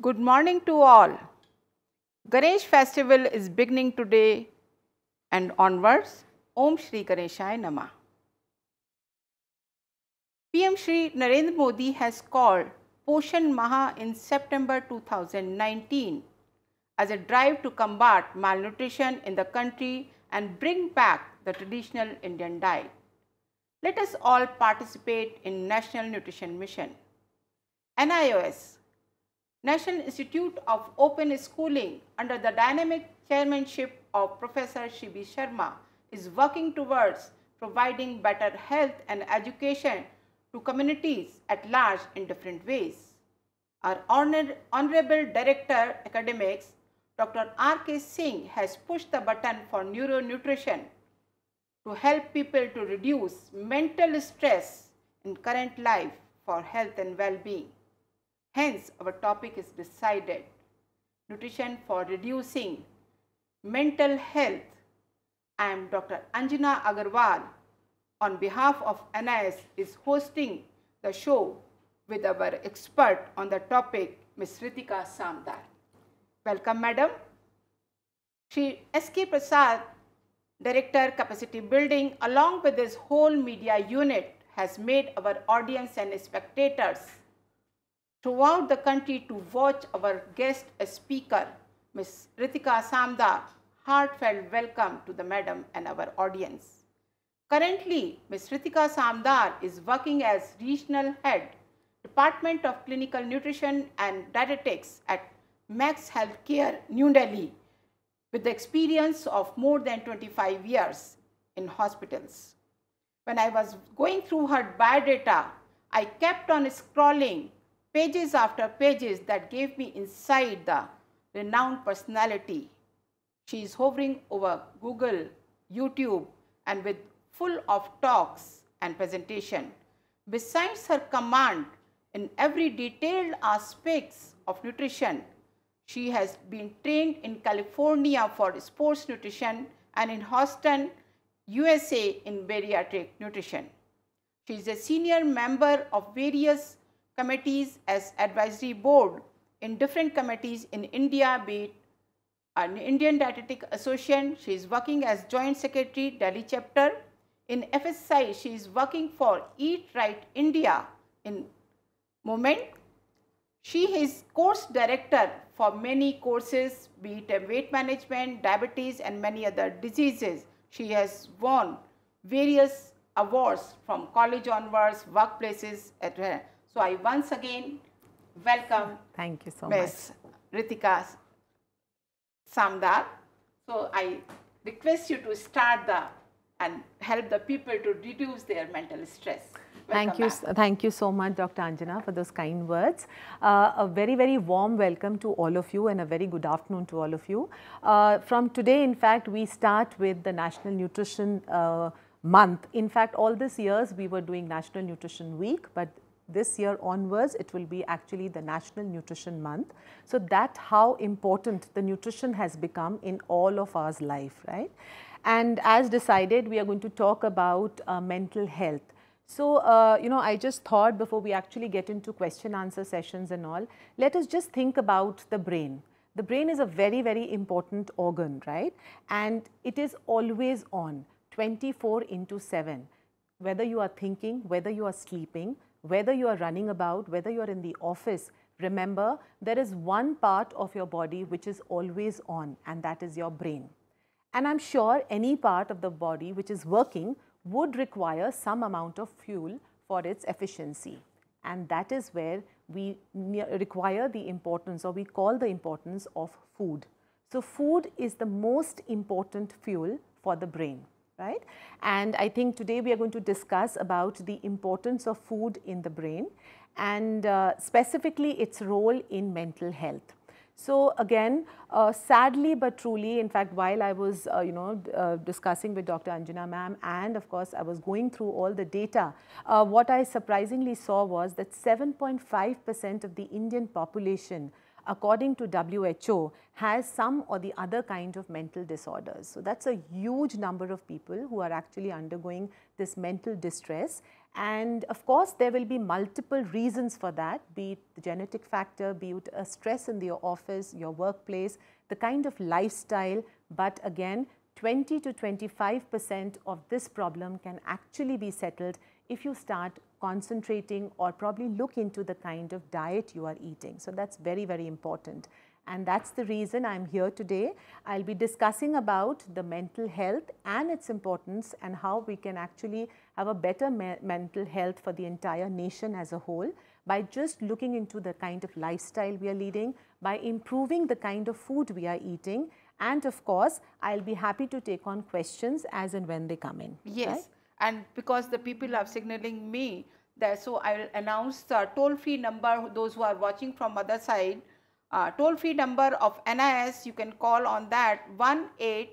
Good morning to all. Ganesh festival is beginning today and onwards. Om Shri Ganeshaya Nama. PM Shri Narendra Modi has called Poshan Maha in September 2019 as a drive to combat malnutrition in the country and bring back the traditional Indian diet. Let us all participate in National Nutrition Mission. NIOS National Institute of Open Schooling under the dynamic chairmanship of Professor Shibi Sharma is working towards providing better health and education to communities at large in different ways. Our Honor Honorable Director Academics, Dr. R.K. Singh has pushed the button for neuronutrition to help people to reduce mental stress in current life for health and well-being. Hence, our topic is decided. Nutrition for reducing mental health. I am Dr. Anjana Agarwal on behalf of NIS is hosting the show with our expert on the topic, Ms. Ritika Samdar. Welcome, madam. Shri S.K. Prasad, Director Capacity Building, along with his whole media unit, has made our audience and spectators throughout the country to watch our guest speaker, Ms. Ritika Samda. Heartfelt welcome to the madam and our audience. Currently, Ms. Ritika Samdar is working as Regional Head, Department of Clinical Nutrition and Dietetics at Max Healthcare, New Delhi, with the experience of more than 25 years in hospitals. When I was going through her biodata, I kept on scrolling pages after pages that gave me inside the renowned personality. She is hovering over Google, YouTube and with full of talks and presentation. Besides her command in every detailed aspects of nutrition, she has been trained in California for sports nutrition and in Houston, USA in bariatric nutrition. She is a senior member of various committees as advisory board in different committees in India, be it an Indian Dietetic Association, she is working as Joint Secretary, Delhi Chapter. In FSI, she is working for Eat Right India in moment, She is course director for many courses, be it weight management, diabetes and many other diseases. She has won various awards from college onwards, workplaces, etc. So I once again welcome. Thank you so Ms. much. Ritika Samdar. So I request you to start the and help the people to reduce their mental stress. Welcome thank you, back. thank you so much, Dr. Anjana, for those kind words. Uh, a very, very warm welcome to all of you and a very good afternoon to all of you. Uh, from today, in fact, we start with the National Nutrition uh, Month. In fact, all these years we were doing National Nutrition Week, but this year onwards it will be actually the National Nutrition Month. So that's how important the nutrition has become in all of our life, right? And as decided, we are going to talk about uh, mental health. So, uh, you know, I just thought before we actually get into question answer sessions and all, let us just think about the brain. The brain is a very, very important organ, right? And it is always on 24 into 7. Whether you are thinking, whether you are sleeping, whether you are running about, whether you are in the office, remember there is one part of your body which is always on and that is your brain. And I'm sure any part of the body which is working would require some amount of fuel for its efficiency. And that is where we require the importance or we call the importance of food. So food is the most important fuel for the brain right? And I think today we are going to discuss about the importance of food in the brain and uh, specifically its role in mental health. So again, uh, sadly but truly, in fact, while I was, uh, you know, uh, discussing with Dr. Anjana ma'am and of course I was going through all the data, uh, what I surprisingly saw was that 7.5% of the Indian population according to WHO, has some or the other kind of mental disorders. So that's a huge number of people who are actually undergoing this mental distress. And of course, there will be multiple reasons for that, be it the genetic factor, be it a stress in your office, your workplace, the kind of lifestyle. But again, 20 to 25 percent of this problem can actually be settled if you start concentrating or probably look into the kind of diet you are eating. So that's very, very important. And that's the reason I'm here today. I'll be discussing about the mental health and its importance and how we can actually have a better me mental health for the entire nation as a whole by just looking into the kind of lifestyle we are leading, by improving the kind of food we are eating. And of course, I'll be happy to take on questions as and when they come in. Yes. Right? and because the people are signaling me that so I will announce the toll free number those who are watching from other side uh, toll free number of NIS you can call on that 1800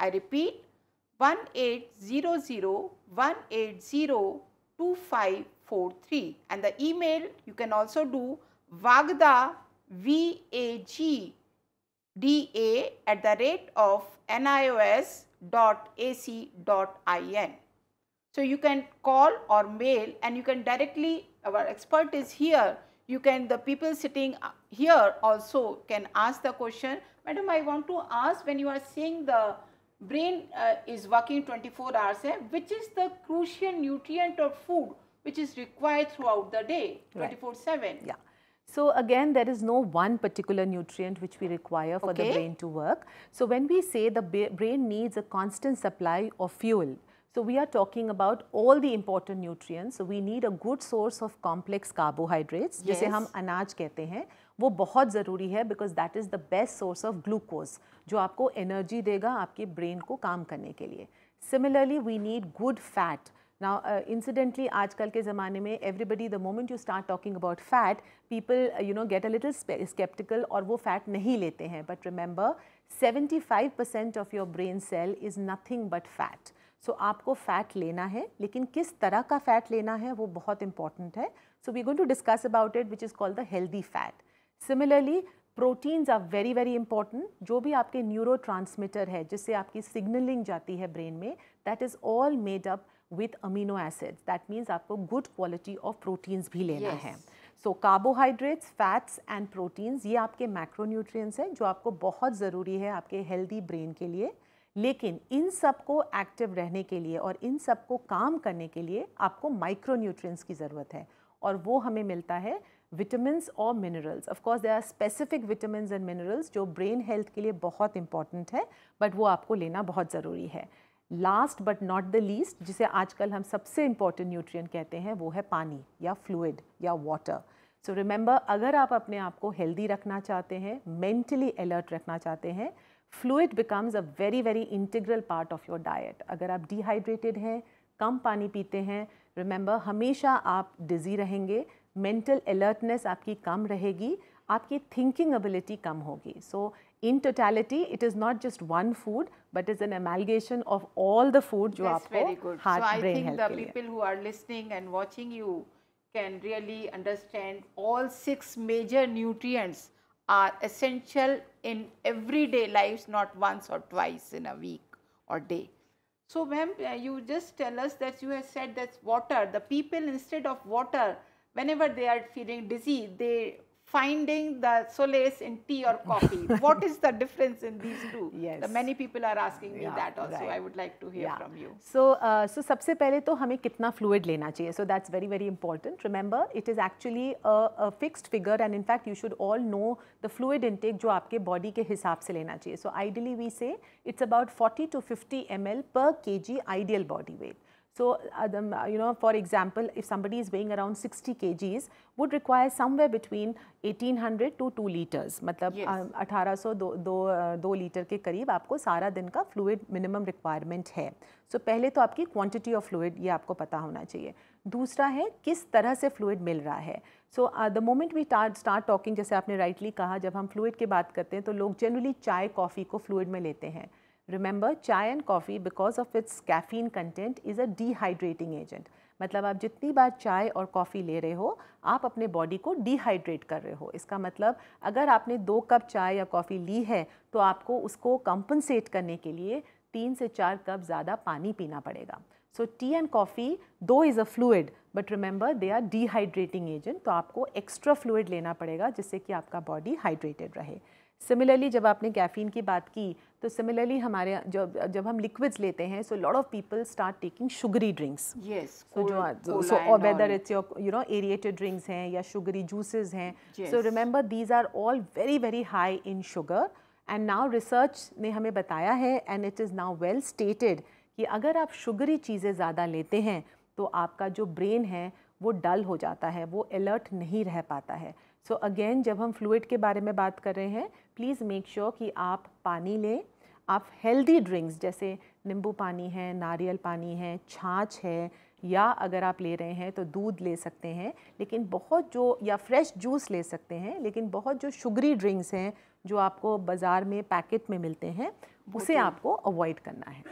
I repeat 1800 and the email you can also do vagda vag da at the rate of nios.ac.in. So you can call or mail and you can directly, our expert is here, you can, the people sitting here also can ask the question, madam I want to ask when you are saying the brain uh, is working 24 hours, eh, which is the crucial nutrient or food which is required throughout the day 24-7. Right. Yeah. So again, there is no one particular nutrient which we require for okay. the brain to work. So when we say the brain needs a constant supply of fuel, so we are talking about all the important nutrients. So we need a good source of complex carbohydrates, yes. जिसे हम अनाज कहते हैं वो बहुत ज़रूरी है because that is the best source of glucose, जो आपको एनर्जी देगा आपके ब्रेन को काम करने के लिए similarly we need good now incidentally आज आजकल के ज़माने में everybody the moment you start talking about fat people you know get a little sceptical और वो फैट नहीं लेते हैं. Seventy five 75% of your brain cell is nothing but fat so आपको फ़ैट लेना है लेकिन किस तरह का फ़ैट लेना है वो बहुत इंपॉर्टेंट है so we going to discuss about it which is called the healthy fat similarly proteins are very very important जो भी आपके न्यूरो है जिससे आपकी सिग्नलिंग जाती है ब्रेन में that is all made up with amino acids that means आपको गुड क्वालिटी ऑफ प्रोटीन्स भी लेना yes. है so carbohydrates fats and proteins ये आपके मैक्रोन्यूट्रिएंट्स हैं जो आपको बहुत ज़रूरी है आपके हेल्दी ब्रेन के लिए लेकिन इन सब को एक्टिव रहने के लिए और इन सब को काम करने के लिए आपको माइक्रो की ज़रूरत है और वो हमें मिलता है विटामिन और minerals of course are specific vitamin and minerals जो ब्रेन हेल्थ के लिए बहुत इंपॉर्टेंट है बट वो आपको लेना बहुत ज़रूरी है last but not the least जिसे आजकल हम सबसे इम्पॉर्टेंट न्यूट्रिएंट कहते हैं वो है पानी या फ्लूड या वाटर सो रिमेंबर अगर आप अपने आप को हेल्दी रखना चाहते हैं मेंटली अलर्ट रखना चाहते हैं fluid becomes a very very integral part of your diet अगर आप डिहाइड्रेटेड हैं कम पानी पीते हैं रिमेंबर हमेशा आप डिज़ी रहेंगे मेंटल अलर्टनेस आपकी कम रहेगी आपकी थिंकिंग एबिलिटी कम होगी so so, in totality it is not just one food but is an amalgamation of all the food जो आपको So I health think the people who are listening and watching you can really understand all six major nutrients are essential in everyday lives not once or twice in a week or day. So ma'am uh, you just tell us that you have said that water the people instead of water whenever they are feeling dizzy they finding the solace in tea or coffee. what is the difference in these two? Yes. The many people are asking me yeah, that also. Right. I would like to hear yeah. from you. So, uh, so सबसे पहले तो हमें कितना fluid लेना चाहिए. So that's very very important. Remember, it is actually a, a fixed figure and in fact you should all know the fluid intake जो आपके body के हिसाब से लेना चाहिए. So ideally we say it's about 40 to 50 ml per kg ideal body weight. So, uh, uh, you know, for example, if somebody is weighing around 60 kgs, would require somewhere between 1800 to 2 liters. मतलब yes. uh, um, 1800 दो, दो, uh, दो litre के करीब आपको सारा दिन का फ्लूड मिनिमम रिक्वायरमेंट है सो so, पहले तो आपकी क्वांटिटी ऑफ फ्लूड ये आपको पता होना चाहिए दूसरा है किस तरह से फ्लूड मिल रहा है so the moment we start talking जैसे आपने राइटली कहा जब हम फ्लूड की बात करते हैं तो लोग जनरली चाय कॉफ़ी को फ्लूड में लेते हैं remember chai and coffee because of its caffeine content is a dehydrating agent मतलब आप जितनी बार चाय और कॉफ़ी ले रहे हो आप अपने बॉडी को डिहाइड्रेट कर रहे हो इसका मतलब अगर आपने दो कप चाय या कॉफ़ी ली है तो आपको उसको कंपनसेट करने के लिए तीन से चार कप ज़्यादा पानी पीना पड़ेगा so tea and coffee though is a fluid but remember they are dehydrating agent तो आपको एक्स्ट्रा फ्लूड लेना पड़ेगा जिससे कि आपका बॉडी हाइड्रेटेड रहे सिमिलरली जब आपने कैफ़ीन की बात की तो सिमिलरली हमारे जब जब हम लिक्विड्स लेते हैं so lot of people start taking sugary drinks yes और whether it's your you know aerated drinks हैं या शुगरी जूसेस हैं so remember these are all very very high in sugar and now research ने हमें बताया है and it is now well stated कि अगर आप शुगरी चीज़ें ज़्यादा लेते हैं तो आपका जो ब्रेन है वो डल हो जाता है वो अलर्ट नहीं रह पाता है सो अगेन जब हम फ्लूड के बारे में बात कर रहे हैं प्लीज़ मेक श्योर कि आप पानी लें आप हेल्दी ड्रिंक्स जैसे नींबू पानी है नारियल पानी है छाछ है या अगर आप ले रहे हैं तो दूध ले सकते हैं लेकिन बहुत जो या फ्रेश जूस ले सकते हैं लेकिन बहुत जो शुगरी ड्रिंक्स हैं जो आपको बाज़ार में पैकेट में मिलते हैं उसे आपको अवॉइड करना है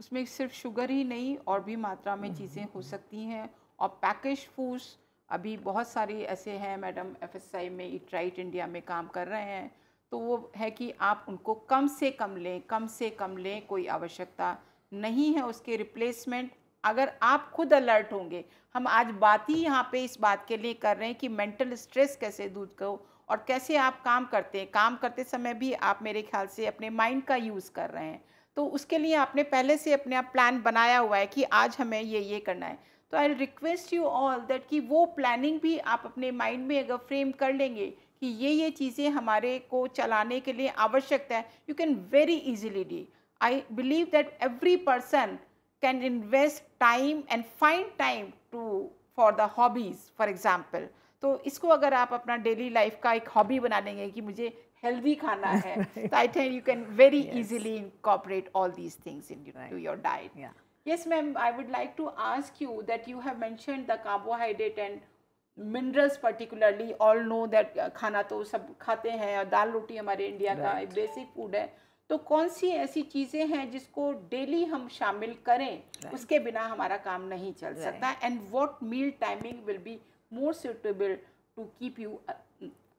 उसमें सिर्फ शुगर ही नहीं और भी मात्रा में हम्म। चीज़ें हो सकती हैं और पैकेज फूड्स अभी बहुत सारे ऐसे हैं मैडम एफएसआई में इट राइट इंडिया में काम कर रहे हैं तो वो है कि आप उनको कम से कम लें कम से कम लें कोई आवश्यकता नहीं है उसके रिप्लेसमेंट अगर आप खुद अलर्ट होंगे हम आज बात ही यहाँ पे इस बात के लिए कर रहे हैं कि मेंटल स्ट्रेस कैसे दूर करो और कैसे आप काम करते हैं काम करते समय भी आप मेरे ख्याल से अपने माइंड का यूज़ कर रहे हैं तो उसके लिए आपने पहले से अपने आप प्लान बनाया हुआ है कि आज हमें ये ये करना है तो I request you all that कि वो प्लानिंग भी आप अपने माइंड में अगर फ्रेम कर लेंगे कि ये ये चीज़ें हमारे को चलाने के लिए आवश्यकता है you can very easily D I believe that every person can invest time and find time to for the hobbies for example तो इसको अगर आप अपना डेली लाइफ का एक हॉबी बना लेंगे कि मुझे हेल्दी खाना है तो I think you can very easily incorporate all these things into your diet yes ma'am i would like to ask you that you have mentioned the carbohydrate and minerals particularly all know that खाना तो सब खाते हैं और दाल रोटी हमारे India right. का एक basic food है तो कौन सी ऐसी चीज़ें हैं जिसको डेली हम शामिल करें right. उसके बिना हमारा काम नहीं चल right. सकता and what meal timing will be more suitable to keep you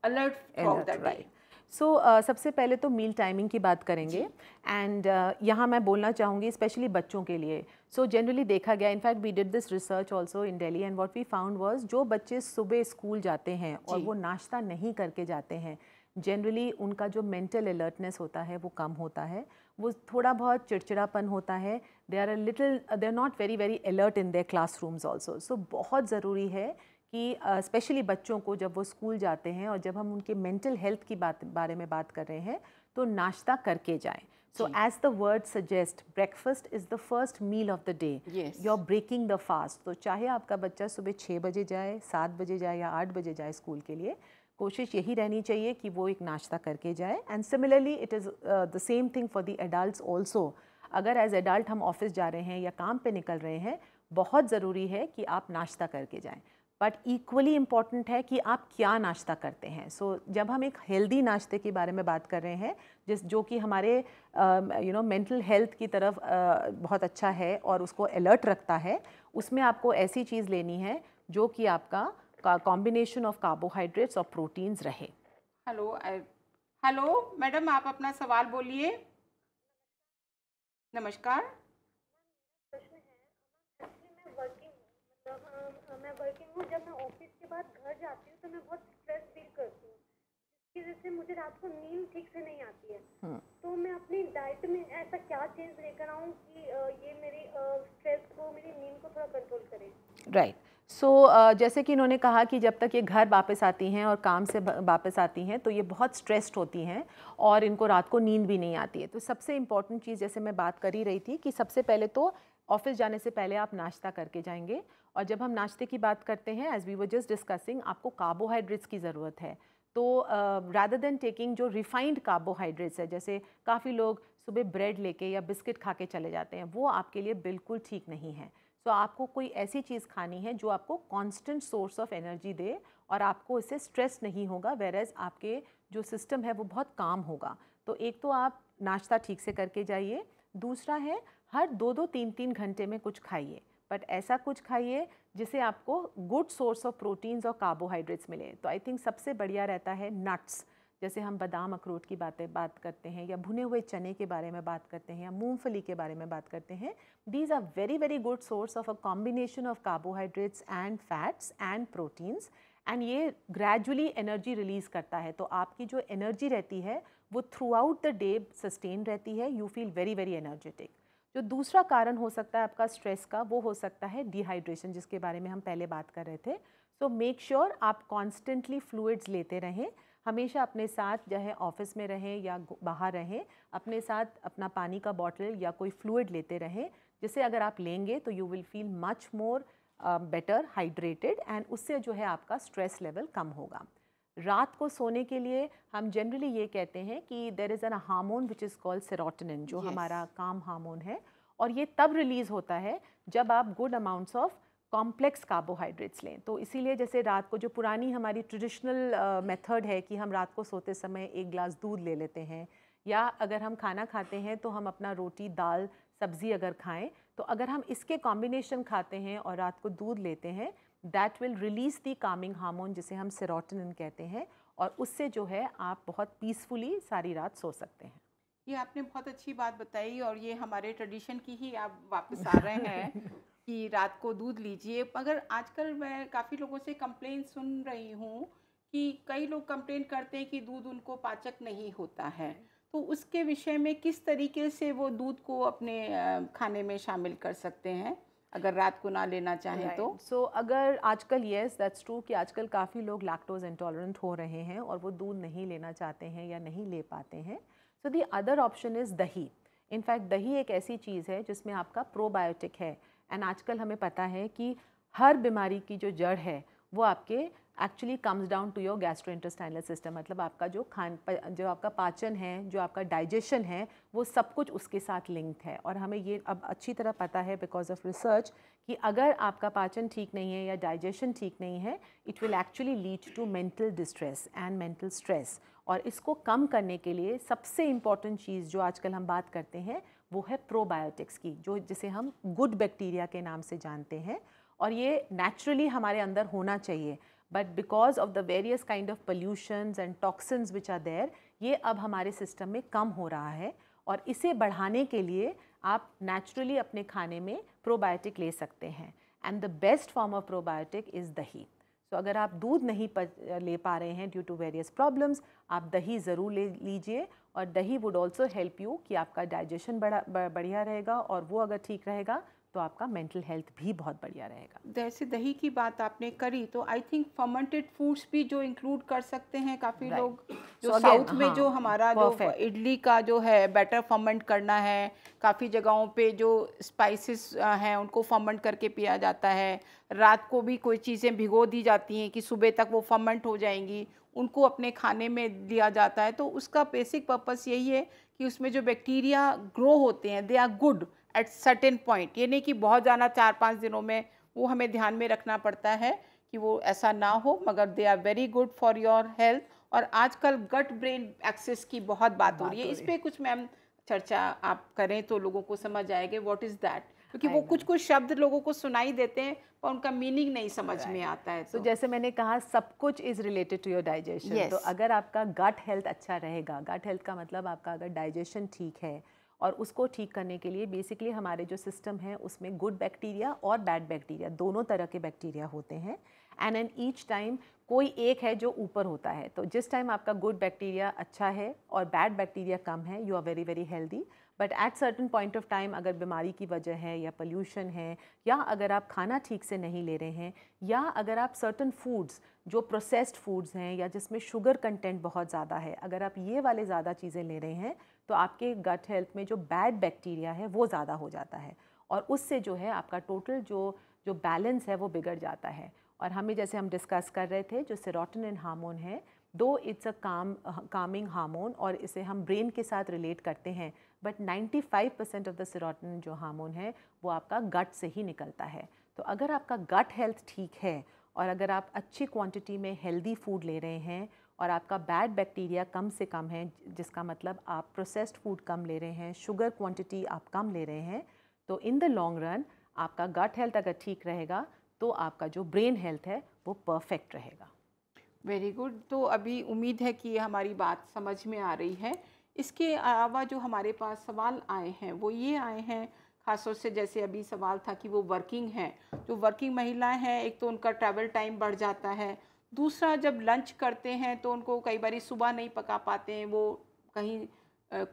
alert from the day so so, uh, सबसे पहले तो मील टाइमिंग की बात करेंगे एंड uh, यहाँ मैं बोलना चाहूँगी स्पेशली बच्चों के लिए सो so, जनरली देखा गया in fact we did this research also in Delhi and what we found was जो बच्चे सुबह स्कूल जाते हैं और वो नाश्ता नहीं करके जाते हैं जनरली उनका जो मेंटल अलर्टनेस होता है वो कम होता है वो थोड़ा बहुत चिड़चिड़ापन होता है they are a little they are not very very alert in their classrooms also so बहुत ज़रूरी है कि स्पेशली uh, बच्चों को जब वो स्कूल जाते हैं और जब हम उनके मेंटल हेल्थ की बात बारे में बात कर रहे हैं तो नाश्ता करके जाएं so as the word suggest breakfast is the first meal of the day you You're breaking the fast तो चाहे आपका बच्चा सुबह छः बजे जाए सात बजे जाए या आठ बजे जाए स्कूल के लिए कोशिश यही रहनी चाहिए कि वो एक नाश्ता करके जाए and similarly it is the same thing for the adult also अगर एज एडल्ट हम ऑफिस जा रहे हैं या काम पे निकल रहे हैं बहुत ज़रूरी है कि आप नाश्ता करके जाएं बट इक्वली इम्पॉर्टेंट है कि आप क्या नाश्ता करते हैं सो so, जब हम एक हेल्दी नाश्ते के बारे में बात कर रहे हैं जिस जो कि हमारे यू नो मेंटल हेल्थ की तरफ uh, बहुत अच्छा है और उसको अलर्ट रखता है उसमें आपको ऐसी चीज़ लेनी है जो कि आपका कॉम्बिनेशन ऑफ कार्बोहाइड्रेट्स और प्रोटीन्स रहे हेलो हेलो मैडम आप अपना सवाल बोलिए नमस्कार हूँ जब मैं ऑफिस के बाद घर जाती हूँ तो मैं बहुत स्ट्रेस फील करती हूँ जिसकी वजह से मुझे रात को नींद ठीक से नहीं आती है हाँ। तो मैं अपनी डाइट में ऐसा क्या चेंज लेकर आऊँ कि ये मेरे स्ट्रेस को मेरी नींद को थोड़ा कंट्रोल करे right right. So so, uh, जैसे कि इन्होंने कहा कि जब तक ये घर वापस आती हैं और काम से वापस आती हैं तो ये बहुत स्ट्रेस्ड होती हैं और इनको रात को नींद भी नहीं आती है तो सबसे इम्पॉर्टेंट चीज़ जैसे मैं बात कर ही रही थी कि सबसे पहले तो ऑफिस जाने से पहले आप नाश्ता करके जाएंगे और जब हम नाश्ते की बात करते हैं as we were just discussing आपको कार्बोहाइड्रेट्स की ज़रूरत है तो रादर देन टेकिंग जो रिफाइंड कार्बोहाइड्रेट्स है जैसे काफ़ी लोग सुबह ब्रेड लेके या बिस्किट खा के चले जाते हैं वो आपके लिए बिल्कुल ठीक नहीं है सो आपको कोई ऐसी चीज़ खानी है जो आपको कांस्टेंट सोर्स ऑफ एनर्जी दे और आपको इससे स्ट्रेस नहीं होगा वेरज आपके जो सिस्टम है वो बहुत काम होगा तो एक तो आप नाश्ता ठीक से करके जाइए दूसरा है हर दो दो तीन तीन घंटे में कुछ खाइए बट ऐसा कुछ खाइए जिसे आपको गुड सोर्स ऑफ प्रोटीन्स और कार्बोहाइड्रेट्स मिले तो आई थिंक सबसे बढ़िया रहता है नट्स जैसे हम बादाम अखरोट की बातें बात करते हैं या भुने हुए चने के बारे में बात करते हैं या मूंगफली के बारे में बात करते हैं these are very very good source of a combination of carbohydrates and fats and proteins and ये ग्रेजुअली एनर्जी रिलीज़ करता है तो आपकी जो एनर्जी रहती है वो throughout the day sustain रहती है you feel very very energetic जो दूसरा कारण हो सकता है आपका स्ट्रेस का वो हो सकता है डिहाइड्रेशन जिसके बारे में हम पहले बात कर रहे थे सो मेक श्योर आप कॉन्स्टेंटली फ्लूड्स लेते रहें हमेशा अपने साथ चाहे ऑफिस में रहें या बाहर रहें अपने साथ अपना पानी का बॉटल या कोई फ्लूड लेते रहें जिसे अगर आप लेंगे तो you will feel much more better hydrated and उससे जो है आपका स्ट्रेस लेवल कम होगा रात को सोने के लिए हम जनरली ये कहते हैं कि there is an hormone which is called serotonin जो yes. हमारा काम हार्मोन है और ये तब रिलीज़ होता है जब आप good amounts of complex carbohydrates लें तो इसीलिए जैसे रात को जो पुरानी हमारी ट्रेडिशनल मेथड uh, है कि हम रात को सोते समय एक ग्लास दूध ले लेते हैं या अगर हम खाना खाते हैं तो हम अपना रोटी दाल सब्ज़ी अगर खाएं तो अगर हम इसके कॉम्बिनेशन खाते हैं और रात को दूध लेते हैं that will release the calming hormone जिसे हम सेरोटोनिन कहते हैं और उससे जो है आप बहुत पीसफुली सारी रात सो सकते हैं ये आपने बहुत अच्छी बात बताई और ये हमारे ट्रेडिशन की ही आप वापस आ रहे हैं कि रात को दूध लीजिए मगर आजकल मैं काफ़ी लोगों से कंप्लेन सुन रही हूँ कि कई लोग कंप्लेन करते हैं कि दूध उनको पाचक नहीं होता है तो उसके विषय में किस तरीके से वो दूध को अपने खाने में शामिल कर सकते हैं अगर रात को ना लेना चाहें तो। right. तो सो so, अगर आजकल येस दैट्स ट्रू कि आजकल काफ़ी लोग लैक्टोज इंटॉलरेंट हो रहे हैं और वो दूध नहीं लेना चाहते हैं या नहीं ले पाते हैं so the other option is dahi in fact दही एक ऐसी चीज़ है जिसमें आपका प्रोबायोटिक है एंड आजकल हमें पता है कि हर बीमारी की जो जड़ है वो आपके actually comes down to your gastro gastrointestinal system मतलब आपका जो खान जो आपका पाचन है जो आपका डाइजेशन है वो सब कुछ उसके साथ लिंक्ड है और हमें ये अब अच्छी तरह पता है बिकॉज ऑफ रिसर्च कि अगर आपका पाचन ठीक नहीं है या डाइजेशन ठीक नहीं है it will actually lead to mental distress and mental stress और इसको कम करने के लिए सबसे इम्पॉर्टेंट चीज़ जो आजकल हम बात करते हैं वो है प्रोबायोटिक्स की जो जिसे हम गुड बैक्टीरिया के नाम से जानते हैं और ये नेचुरली हमारे अंदर होना चाहिए but because of the various kind of pollutions and toxins which are there ये अब हमारे सिस्टम में कम हो रहा है और इसे बढ़ाने के लिए आप नेचुरली अपने खाने में प्रोबायोटिक ले सकते हैं and the best form of probiotic is dahi so अगर आप दूध नहीं प, ले पा रहे हैं ड्यू टू वेरियस प्रॉब्लम्स आप दही ज़रूर ले लीजिए और दही वुड ऑल्सो हेल्प यू कि आपका डाइजेशन बड़ा बढ़िया रहेगा और वो अगर ठीक रहेगा तो आपका मेंटल हेल्थ भी बहुत बढ़िया रहेगा जैसे दही की बात आपने करी तो आई थिंक फर्मेंटेड फूड्स भी जो इंक्लूड कर सकते हैं काफ़ी right. लोग जो so साउथ में हाँ, जो हमारा जो इडली का जो है बैटर फर्मेंट करना है काफ़ी जगहों पे जो स्पाइसेस हैं उनको फर्मेंट करके पिया जाता है रात को भी कोई चीज़ें भिगो दी जाती हैं कि सुबह तक वो फर्मेंट हो जाएंगी उनको अपने खाने में दिया जाता है तो उसका बेसिक पर्पस यही है कि उसमें जो बैक्टीरिया ग्रो होते हैं they are good at certain point ये नहीं कि बहुत ज्यादा चार पाँच दिनों में वो हमें ध्यान में रखना पड़ता है कि वो ऐसा ना हो मगर they are very good for your health और आजकल गट ब्रेन एक्सेस की बहुत बात हो रही है इस पर कुछ मैम चर्चा आप करें तो लोगों को समझ आएगा व्हाट इज़ दैट क्योंकि वो कुछ कुछ शब्द लोगों को सुनाई देते हैं पर उनका मीनिंग नहीं समझ में आता है तो so, तो जैसे मैंने कहा सब कुछ is related to your digestion तो अगर आपका गट हेल्थ अच्छा रहेगा गट हेल्थ का मतलब आपका अगर डाइजेशन ठीक है और उसको ठीक करने के लिए बेसिकली हमारे जो सिस्टम है उसमें गुड बैक्टीरिया और बैड बैक्टीरिया दोनों तरह के बैक्टीरिया होते हैं एंड एन ईच टाइम कोई एक है जो ऊपर होता है तो जिस टाइम आपका गुड बैक्टीरिया अच्छा है और बैड बैक्टीरिया कम है you are very very healthy but at certain point of time अगर बीमारी की वजह है या पोल्यूशन है या अगर आप खाना ठीक से नहीं ले रहे हैं या अगर आप सर्टन फूड्स जो प्रोसेस्ड फूड्स हैं या जिसमें शुगर कंटेंट बहुत ज़्यादा है अगर आप ये वाले ज़्यादा चीज़ें ले रहे हैं तो आपके गट हेल्थ में जो बैड बैक्टीरिया है वो ज़्यादा हो जाता है और उससे जो है आपका टोटल जो जो बैलेंस है वो बिगड़ जाता है और हमें जैसे हम डिस्कस कर रहे थे जो एंड हार्मोन है दो इट्स अ काम कामिंग हार्मोन और इसे हम ब्रेन के साथ रिलेट करते हैं but 95 percent of the serotonin जो हार्मोन है वो आपका गट से ही निकलता है तो अगर आपका गट हेल्थ ठीक है और अगर आप अच्छी क्वांटिटी में हेल्दी फूड ले रहे हैं और आपका बैड बैक्टीरिया कम से कम है जिसका मतलब आप प्रोसेस्ड फूड कम ले रहे हैं शुगर क्वांटिटी आप कम ले रहे हैं तो इन द लॉन्ग रन आपका गट हेल्थ अगर ठीक रहेगा तो आपका जो ब्रेन हेल्थ है वो परफेक्ट रहेगा वेरी गुड तो अभी उम्मीद है कि हमारी बात समझ में आ रही है इसके अलावा जो हमारे पास सवाल आए हैं वो ये आए हैं खासतौर से जैसे अभी सवाल था कि वो वर्किंग हैं जो वर्किंग महिलाएं हैं एक तो उनका ट्रैवल टाइम बढ़ जाता है दूसरा जब लंच करते हैं तो उनको कई बार सुबह नहीं पका पाते हैं वो कहीं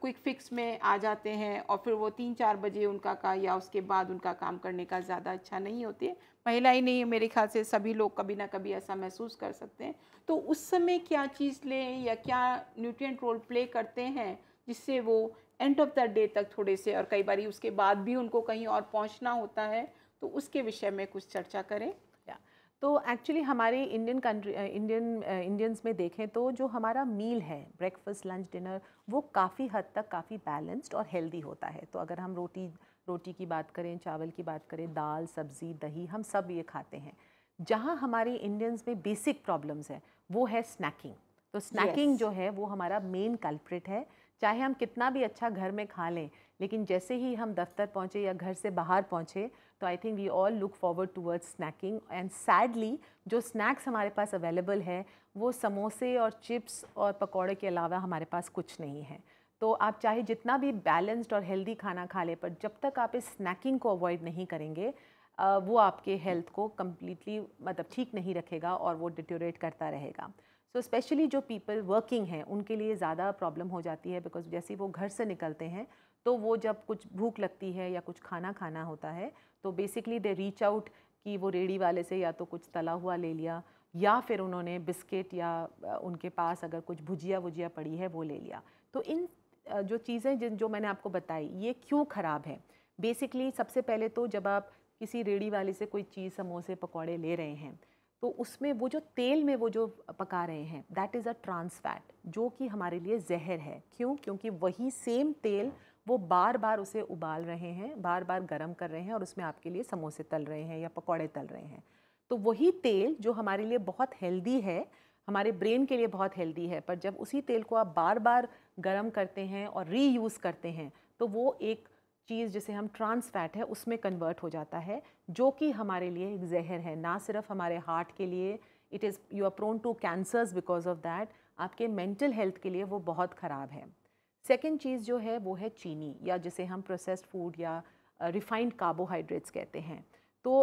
क्विक फिक्स में आ जाते हैं और फिर वो तीन चार बजे उनका का या उसके बाद उनका काम करने का ज़्यादा अच्छा नहीं होती है महिला ही नहीं मेरे ख्याल से सभी लोग कभी ना कभी ऐसा महसूस कर सकते हैं तो उस समय क्या चीज़ लें या क्या न्यूट्रिएंट रोल प्ले करते हैं जिससे वो एंड ऑफ द डे तक थोड़े से और कई बार उसके बाद भी उनको कहीं और पहुंचना होता है तो उसके विषय में कुछ चर्चा करें तो एक्चुअली हमारे इंडियन कंट्री इंडियन इंडियंस में देखें तो जो हमारा मील है ब्रेकफास्ट लंच डिनर वो काफ़ी हद तक काफ़ी बैलेंस्ड और हेल्दी होता है तो अगर हम रोटी रोटी की बात करें चावल की बात करें दाल सब्ज़ी दही हम सब ये खाते हैं जहाँ हमारे इंडियंस में बेसिक प्रॉब्लम्स हैं वो है स्नैकिंग तो स्नैकिंग yes. जो है वो हमारा मेन कल्प्रिट है चाहे हम कितना भी अच्छा घर में खा लें लेकिन जैसे ही हम दफ्तर पहुँचे या घर से बाहर पहुँचे तो I think we all look forward towards snacking and sadly जो स्नैक्स हमारे पास अवेलेबल है वो समोसे और चिप्स और पकौड़े के अलावा हमारे पास कुछ नहीं है तो आप चाहे जितना भी बैलेंस्ड और हेल्दी खाना खा लें पर जब तक आप इस स्नैकिंग को अवॉइड नहीं करेंगे वो आपके हेल्थ को कम्प्लीटली मतलब ठीक नहीं रखेगा और वो डिटोरेट करता रहेगा सो स्पेशली जो पीपल वर्किंग हैं उनके लिए ज़्यादा प्रॉब्लम हो जाती है बिकॉज जैसे वो घर से निकलते हैं तो वो जब कुछ भूख लगती है या कुछ खाना खाना होता है तो बेसिकली दे रीच आउट कि वो रेडी वाले से या तो कुछ तला हुआ ले लिया या फिर उन्होंने बिस्किट या उनके पास अगर कुछ भुजिया वुजिया पड़ी है वो ले लिया तो इन जो चीज़ें जिन जो मैंने आपको बताई ये क्यों ख़राब है बेसिकली सबसे पहले तो जब आप किसी रेडी वाले से कोई चीज़ समोसे पकौड़े ले रहे हैं तो उसमें वो जो तेल में वो जो पका रहे हैं that is a trans fat जो कि हमारे लिए जहर है क्यों क्योंकि वही सेम तेल वो बार बार उसे उबाल रहे हैं बार बार गर्म कर रहे हैं और उसमें आपके लिए समोसे तल रहे हैं या पकौड़े तल रहे हैं तो वही तेल जो हमारे लिए बहुत हेल्दी है हमारे ब्रेन के लिए बहुत हेल्दी है पर जब उसी तेल को आप बार बार गर्म करते हैं और रीयूज़ करते हैं तो वो एक चीज़ जिसे हम ट्रांस फैट है उसमें कन्वर्ट हो जाता है जो कि हमारे लिए एक जहर है ना सिर्फ हमारे हार्ट के लिए it is you are prone to cancers because of that आपके मेंटल हेल्थ के लिए वो बहुत ख़राब है सेकेंड चीज़ जो है वो है चीनी या जिसे हम प्रोसेस्ड फूड या रिफाइंड कार्बोहाइड्रेट्स कहते हैं तो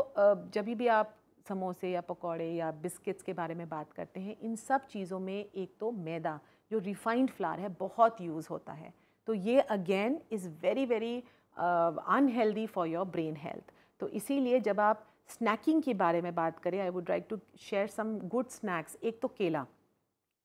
जब भी आप समोसे या पकौड़े या बिस्किट्स के बारे में बात करते हैं इन सब चीज़ों में एक तो मैदा जो रिफाइंड फ्लार है बहुत यूज़ होता है तो ये again is very very unhealthy for your brain health तो इसीलिए जब आप स्नैकिंग के बारे में बात करें I would like to share some good snacks एक तो केला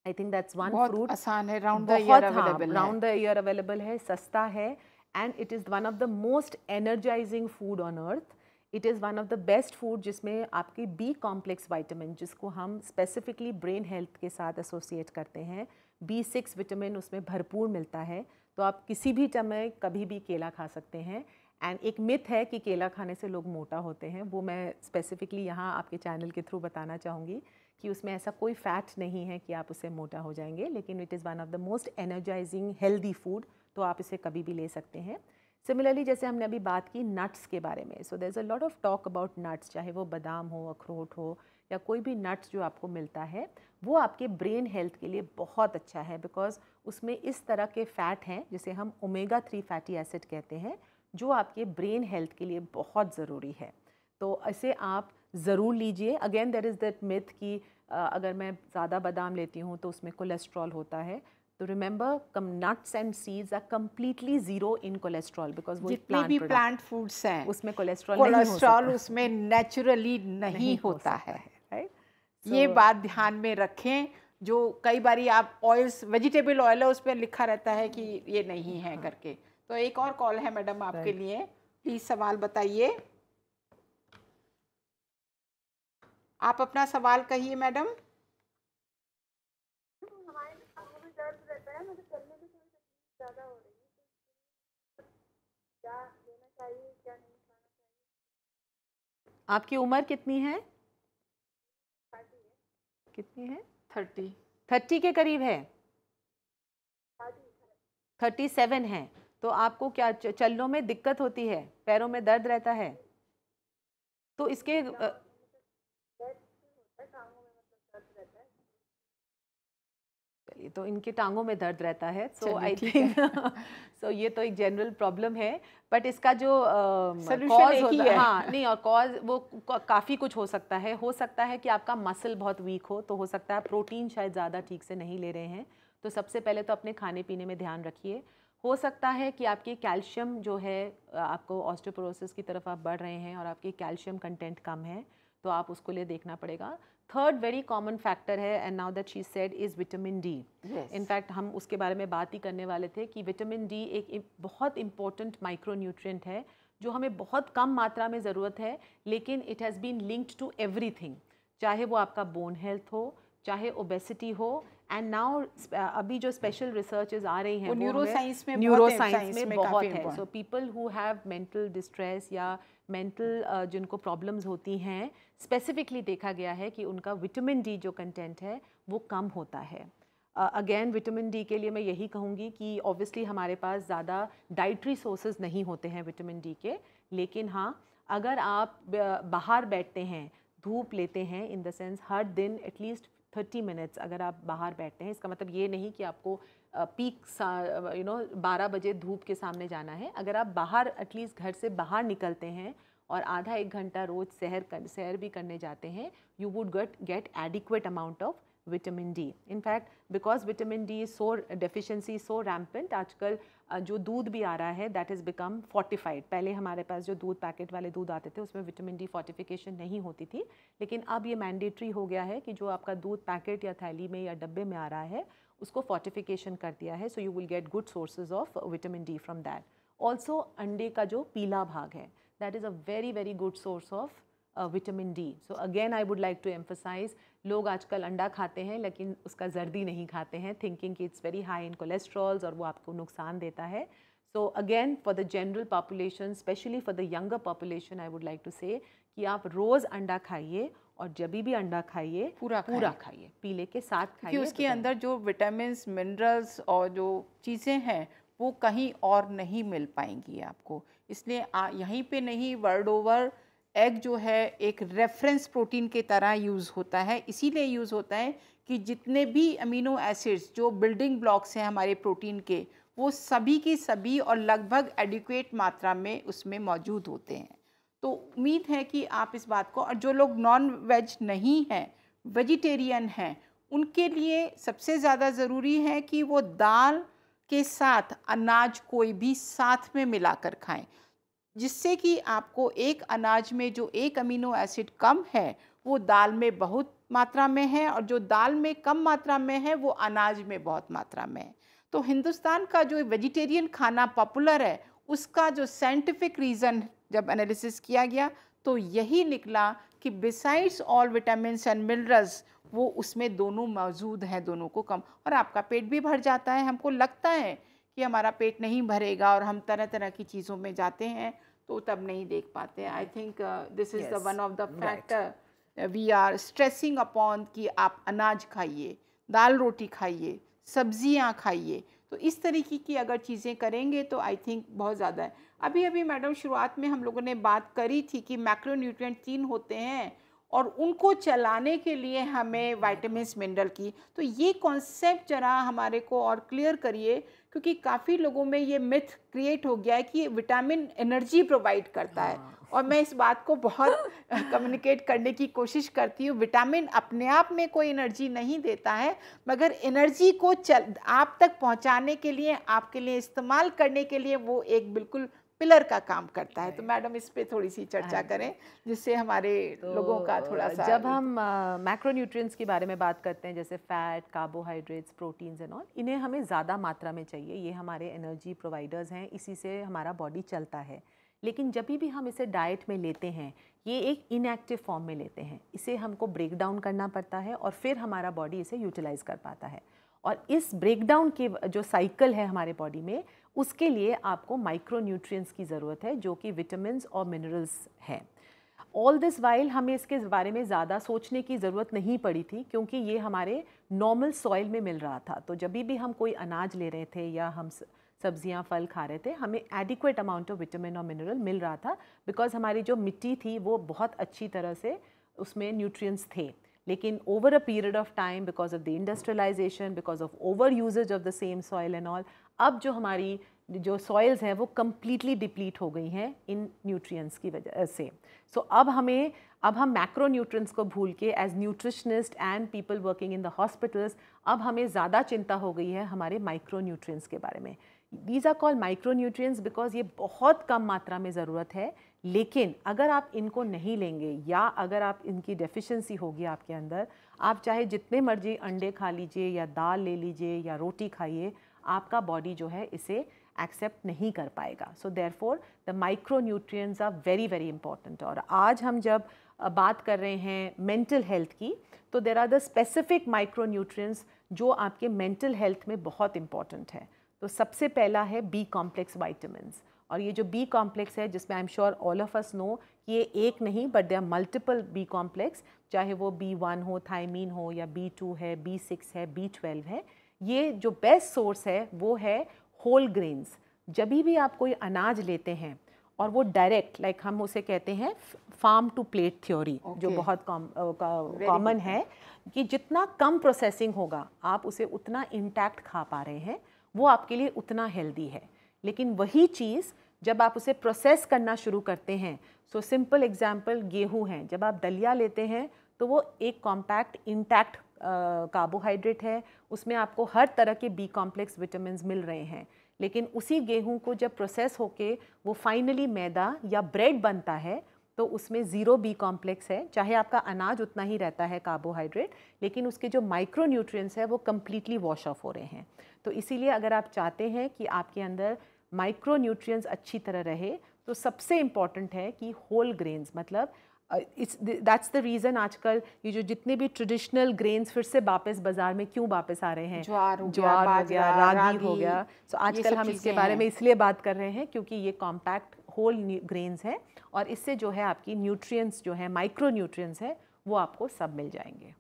I think that's one fruit आसान है round the year available round the year available है सस्ता है and it is one of the most energising food on earth it is one of the best food जिसमें आपकी B complex vitamin जिसको हम specifically brain health के साथ associate करते हैं बी सिक्स विटामिन उसमें भरपूर मिलता है तो आप किसी भी समय कभी भी केला खा सकते हैं एंड एक मिथ है कि केला खाने से लोग मोटा होते हैं वो मैं स्पेसिफिकली यहाँ आपके चैनल के थ्रू बताना चाहूँगी कि उसमें ऐसा कोई फैट नहीं है कि आप उससे मोटा हो जाएंगे लेकिन it is one of the most energising healthy food तो आप इसे कभी भी ले सकते हैं सिमिलरली जैसे हमने अभी बात की नट्स के बारे में so there is a lot of talk about nuts चाहे वो बादाम हो अखरोट हो या कोई भी नट्स जो आपको मिलता है वो आपके ब्रेन हेल्थ के लिए बहुत अच्छा है बिकॉज उसमें इस तरह के फ़ैट हैं जिसे हम ओमेगा थ्री फैटी एसिड कहते हैं जो आपके ब्रेन हेल्थ के लिए बहुत ज़रूरी है तो इसे आप ज़रूर लीजिए again there is that myth कि अगर मैं ज़्यादा बादाम लेती हूँ तो उसमें कोलेस्ट्रॉल होता है तो remember come nuts and seeds are completely zero in cholesterol because वो जितने भी प्लांट फूड्स हैं उसमें कोलेस्ट्रॉल कोलेस्ट्रॉल उसमें नेचुरली नहीं, नहीं होता है, राइट right? so, ये बात ध्यान में रखें जो कई बारी आप ऑयल्स वेजिटेबल ऑयल है उस पर लिखा रहता है कि ये नहीं है हाँ। करके तो एक और कॉल है मैडम आपके लिए प्लीज़ सवाल बताइए आप अपना सवाल कहिए मैडम तो आपकी उम्र कितनी है कितनी है थर्टी थर्टी के करीब है थर्टी सेवन है तो आपको क्या चलनों में दिक्कत होती है पैरों में दर्द रहता है तो इसके एग्जैक्टली तो इनके टांगों में दर्द रहता है सो आई थिंक सो ये तो एक जनरल प्रॉब्लम है बट इसका जो um, कॉज uh, है हाँ नहीं और कॉज वो काफ़ी कुछ हो सकता है हो सकता है कि आपका मसल बहुत वीक हो तो हो सकता है प्रोटीन शायद ज़्यादा ठीक से नहीं ले रहे हैं तो सबसे पहले तो अपने खाने पीने में ध्यान रखिए हो सकता है कि आपकी कैल्शियम जो है आपको ऑस्टियोपोरोसिस की तरफ आप बढ़ रहे हैं और आपके कैल्शियम कंटेंट कम है तो आप उसको लिए देखना पड़ेगा थर्ड वेरी कॉमन फैक्टर है and now that she said is vitamin D in fact हम उसके बारे में बात ही करने वाले थे कि विटामिन डी एक बहुत इंपॉर्टेंट माइक्रो न्यूट्रिएंट है जो हमें बहुत कम मात्रा में ज़रूरत है लेकिन it has been linked to everything चाहे वो आपका बोन हेल्थ हो चाहे ओबेसिटी हो एंड नाउ uh, अभी जो स्पेशल रिसर्च आ रही हैं न्यूरो साइंस में न्यूरो साइंस में बहुत है so people who have mental distress या मेंटल uh, जिनको प्रॉब्लम्स होती हैं स्पेसिफिकली देखा गया है कि उनका विटामिन डी जो कंटेंट है वो कम होता है अगेन विटामिन डी के लिए मैं यही कहूँगी कि ऑब्वियसली हमारे पास ज़्यादा डाइट्री सोर्सेज नहीं होते हैं विटामिन डी के लेकिन हाँ अगर आप uh, बाहर बैठते हैं धूप लेते हैं इन द सेंस हर दिन एटलीस्ट थर्टी मिनट्स अगर आप बाहर बैठते हैं इसका मतलब ये नहीं कि आपको पीक यू नो बारह बजे धूप के सामने जाना है अगर आप बाहर एटलीस्ट घर से बाहर निकलते हैं और आधा एक घंटा रोज़ सैर कर सैर भी करने जाते हैं you would get get adequate amount of vitamin D in fact because vitamin D so deficiency so rampant आजकल जो दूध भी आ रहा है दैट इज़ बिकम फोर्टिफाइड पहले हमारे पास जो दूध पैकेट वाले दूध आते थे उसमें विटामिन डी फोर्टिफिकेशन नहीं होती थी लेकिन अब ये मैंडेटरी हो गया है कि जो आपका दूध पैकेट या थैली में या डब्बे में आ रहा है उसको फोर्टिफिकेशन कर दिया है so you will get good sources of vitamin D from that also अंडे का जो पीला भाग है that is a very very good source of vitamin D so again I would like to emphasise लोग आजकल अंडा खाते हैं लेकिन उसका जर्दी नहीं खाते हैं थिंकिंग कि it's very high in cholesterols और वो आपको नुकसान देता है so again for the general population specially for the younger population I would like to say कि आप रोज़ अंडा खाइए और जब भी अंडा खाइए पूरा पूरा खाइए पीले के साथ खाइए उसके तो अंदर जो विटामिन मिनरल्स और जो चीज़ें हैं वो कहीं और नहीं मिल पाएंगी आपको इसलिए यहीं पे नहीं वर्ल्ड ओवर एग जो है एक रेफरेंस प्रोटीन के तरह यूज़ होता है इसीलिए यूज़ होता है कि जितने भी अमीनो एसिड्स जो बिल्डिंग ब्लॉक्स हैं हमारे प्रोटीन के वो सभी की सभी और लगभग एडिक्वेट मात्रा में उसमें मौजूद होते हैं तो उम्मीद है कि आप इस बात को और जो लोग नॉन वेज नहीं हैं वेजिटेरियन हैं उनके लिए सबसे ज़्यादा ज़रूरी है कि वो दाल के साथ अनाज कोई भी साथ में मिलाकर खाएं जिससे कि आपको एक अनाज में जो एक अमीनो एसिड कम है वो दाल में बहुत मात्रा में है और जो दाल में कम मात्रा में है वो अनाज में बहुत मात्रा में है तो हिंदुस्तान का जो वेजिटेरियन खाना पॉपुलर है उसका जो साइंटिफिक रीज़न जब एनालिसिस किया गया तो यही निकला कि besides all vitamin and minerals वो उसमें दोनों मौजूद हैं दोनों को कम और आपका पेट भी भर जाता है हमको लगता है कि हमारा पेट नहीं भरेगा और हम तरह तरह की चीज़ों में जाते हैं तो तब नहीं देख पाते I think this is the one of the factor we are stressing upon कि आप अनाज खाइए दाल रोटी खाइए सब्जियाँ खाइए तो इस तरीके की अगर चीज़ें करेंगे तो आई थिंक बहुत ज़्यादा है अभी अभी मैडम शुरुआत में हम लोगों ने बात करी थी कि मैक्रो न्यूट्रिएंट तीन होते हैं और उनको चलाने के लिए हमें वाइटामस mm-hmm. मिनरल की तो ये कॉन्सेप्ट ज़रा हमारे को और क्लियर करिए क्योंकि काफ़ी लोगों में ये मिथ क्रिएट हो गया है कि विटामिन एनर्जी प्रोवाइड करता है हाँ। और मैं इस बात को बहुत कम्युनिकेट करने की कोशिश करती हूँ विटामिन अपने आप में कोई एनर्जी नहीं देता है मगर एनर्जी को चल आप तक पहुँचाने के लिए आपके लिए इस्तेमाल करने के लिए वो एक बिल्कुल पिलर का काम करता है तो मैडम इस पे थोड़ी सी चर्चा हाँ। करें जिससे हमारे तो लोगों का थोड़ा सा जब हम मैक्रो न्यूट्रिएंट्स के बारे में बात करते हैं जैसे fat carbohydrates proteins and all इन्हें हमें ज़्यादा मात्रा में चाहिए ये हमारे एनर्जी प्रोवाइडर्स हैं इसी से हमारा बॉडी चलता है लेकिन जब भी हम इसे डाइट में लेते हैं ये एक इनएक्टिव फॉर्म में लेते हैं इसे हमको ब्रेक डाउन करना पड़ता है और फिर हमारा बॉडी इसे यूटिलाइज़ कर पाता है और इस ब्रेकडाउन के जो साइकिल है हमारे बॉडी में उसके लिए आपको माइक्रो न्यूट्रिएंट्स की ज़रूरत है जो कि विटामिन और मिनरल्स हैं ऑल दिस वाइल हमें इसके बारे में ज़्यादा सोचने की ज़रूरत नहीं पड़ी थी क्योंकि ये हमारे नॉर्मल सॉइल में मिल रहा था तो जब भी हम कोई अनाज ले रहे थे या हम सब्जियां फल खा रहे थे हमें एडिक्वेट अमाउंट ऑफ विटामिन और मिनरल मिल रहा था बिकॉज हमारी जो मिट्टी थी वो बहुत अच्छी तरह से उसमें न्यूट्रिएंट्स थे लेकिन over a period of time because of the industrialisation because of over usages of the same soil and all अब जो हमारी जो सॉइल्स हैं वो कम्प्लीटली डिप्लीट हो गई हैं इन न्यूट्रिएंट्स की वजह से सो so, अब हमें अब हम मैक्रो न्यूट्रिएंट्स को भूल के as nutritionist and people working in the hospitals अब हमें ज़्यादा चिंता हो गई है हमारे माइक्रो न्यूट्रिएंट्स के बारे में these are call micronutrients because ये बहुत कम मात्रा में ज़रूरत है लेकिन अगर आप इनको नहीं लेंगे या अगर आप इनकी डेफिशिएंसी होगी आपके अंदर आप चाहे जितने मर्जी अंडे खा लीजिए या दाल ले लीजिए या रोटी खाइए आपका बॉडी जो है इसे एक्सेप्ट नहीं कर पाएगा so therefore the micronutrients are very very important और आज हम जब बात कर रहे हैं मेंटल हेल्थ की तो there are the specific micronutrients जो आपके मेंटल हेल्थ में बहुत इंपॉर्टेंट है तो सबसे पहला है बी कॉम्प्लेक्स वाइटमिनस और ये जो बी कॉम्प्लेक्स है जिसमें I am sure all of us know कि ये एक नहीं but they are multiple B complex चाहे वो बी वन हो थाइमीन हो या बी टू है बी सिक्स है बी ट्वेल्व है ये जो बेस्ट सोर्स है वो है होल ग्रेन्स जब भी आप कोई अनाज लेते हैं और वो डायरेक्ट लाइक like हम उसे कहते हैं फार्म टू प्लेट थ्योरी जो बहुत कॉमन है कि जितना कम प्रोसेसिंग होगा आप उसे उतना इंटैक्ट खा पा रहे हैं वो आपके लिए उतना हेल्दी है लेकिन वही चीज़ जब आप उसे प्रोसेस करना शुरू करते हैं सो सिंपल एग्जांपल गेहूं है जब आप दलिया लेते हैं तो वो एक कॉम्पैक्ट इंटैक्ट कार्बोहाइड्रेट है उसमें आपको हर तरह के बी कॉम्प्लेक्स विटामिन मिल रहे हैं लेकिन उसी गेहूं को जब प्रोसेस होके वो फाइनली मैदा या ब्रेड बनता है तो उसमें ज़ीरो बी कॉम्प्लेक्स है चाहे आपका अनाज उतना ही रहता है कार्बोहाइड्रेट लेकिन उसके जो माइक्रो न्यूट्रियस है वो कम्प्लीटली वॉश ऑफ हो रहे हैं तो इसीलिए अगर आप चाहते हैं कि आपके अंदर माइक्रो न्यूट्रियस अच्छी तरह रहे तो सबसे इम्पॉर्टेंट है कि होल ग्रेन्स मतलब इट्स दैट्स द रीज़न आजकल ये जो जितने भी ट्रेडिशनल ग्रेन्स फिर से वापस बाजार में क्यों वापस आ रहे हैं ज्वार हो गया, हो गया रागी, रागी हो गया सो so, आजकल हम इसके बारे में इसलिए बात कर रहे हैं क्योंकि ये कॉम्पैक्ट होल ग्रेन्स है और इससे जो है आपकी न्यूट्रिएंट्स जो है माइक्रो न्यूट्रिएंट्स है वो आपको सब मिल जाएंगे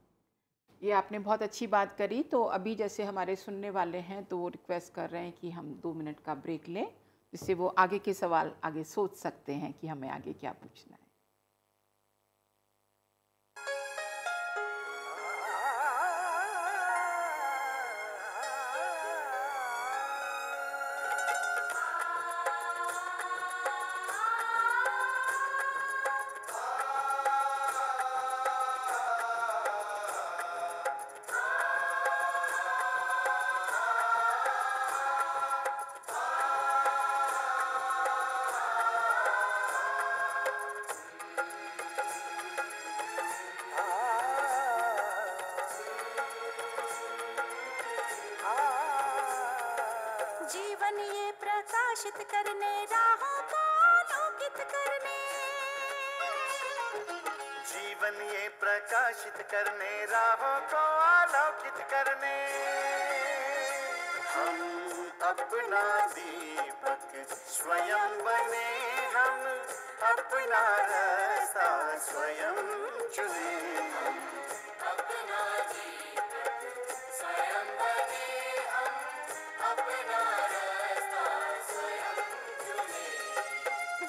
ये आपने बहुत अच्छी बात करी तो अभी जैसे हमारे सुनने वाले हैं तो वो रिक्वेस्ट कर रहे हैं कि हम दो मिनट का ब्रेक लें जिससे वो आगे के सवाल आगे सोच सकते हैं कि हमें आगे क्या पूछना है जीवन ये प्रकाशित करने राहों को आलोकित करने हम अपना दीपक स्वयं बने हम अपना रास्ता स्वयं चुने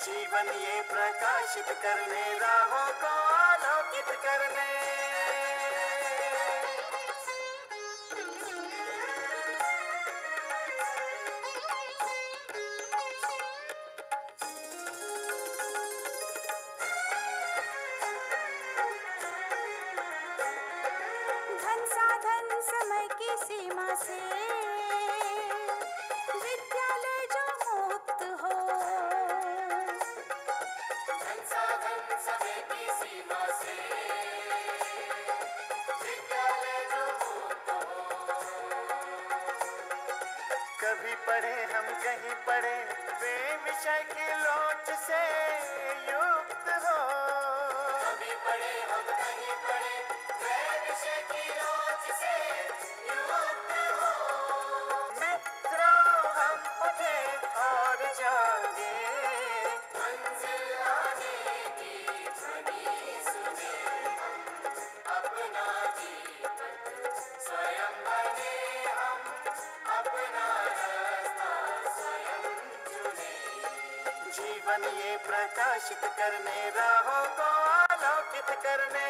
जीवन ये प्रकाशित करने राहों को करने ਕਿਥ ਕਰਨੇ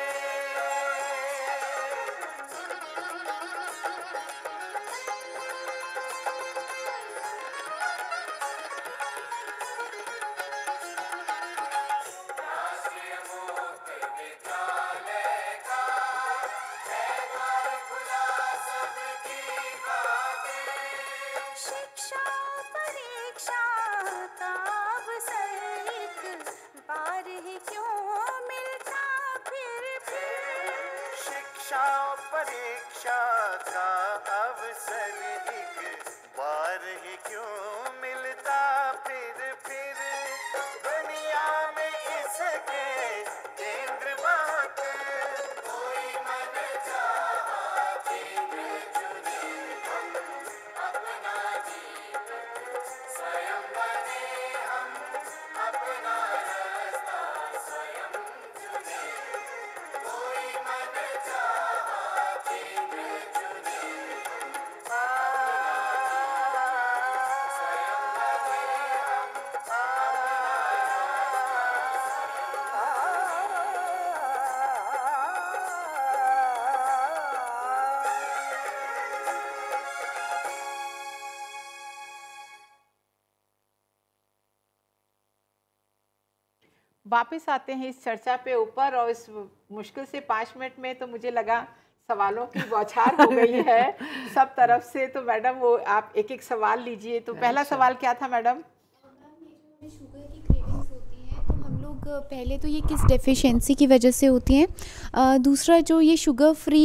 वापस आते हैं इस चर्चा पे ऊपर और इस मुश्किल से पाँच मिनट में तो मुझे लगा सवालों की बौछार हो गई है सब तरफ से तो मैडम वो आप एक एक सवाल लीजिए तो अच्छा। पहला सवाल क्या था मैडम पहले तो ये किस डेफिशिएंसी की वजह से होती हैं दूसरा जो ये शुगर फ्री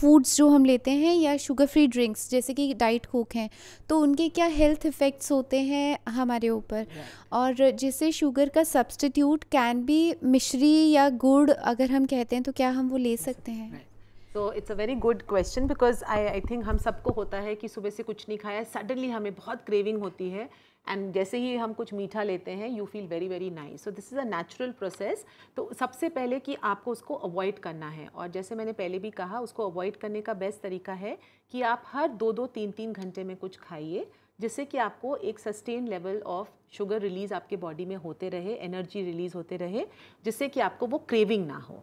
फूड्स जो हम लेते हैं या शुगर फ्री ड्रिंक्स जैसे कि डाइट कोक हैं तो उनके क्या हेल्थ इफ़ेक्ट्स होते हैं हमारे ऊपर और जैसे शुगर का सब्सटीट्यूट कैन बी मिश्री या गुड़ अगर हम कहते हैं तो क्या हम वो ले सकते हैं तो it's a very good question because I I think हम सबको होता है कि सुबह से कुछ नहीं खाया सडनली हमें बहुत क्रेविंग होती है एंड जैसे ही हम कुछ मीठा लेते हैं you feel very very nice so this is a natural process तो सबसे पहले कि आपको उसको अवॉइड करना है और जैसे मैंने पहले भी कहा उसको अवॉइड करने का बेस्ट तरीका है कि आप हर दो दो तीन तीन घंटे में कुछ खाइए जिससे कि आपको एक sustain level of sugar release आपके बॉडी में होते रहे एनर्जी रिलीज़ होते रहे जिससे कि आपको वो क्रेविंग ना हो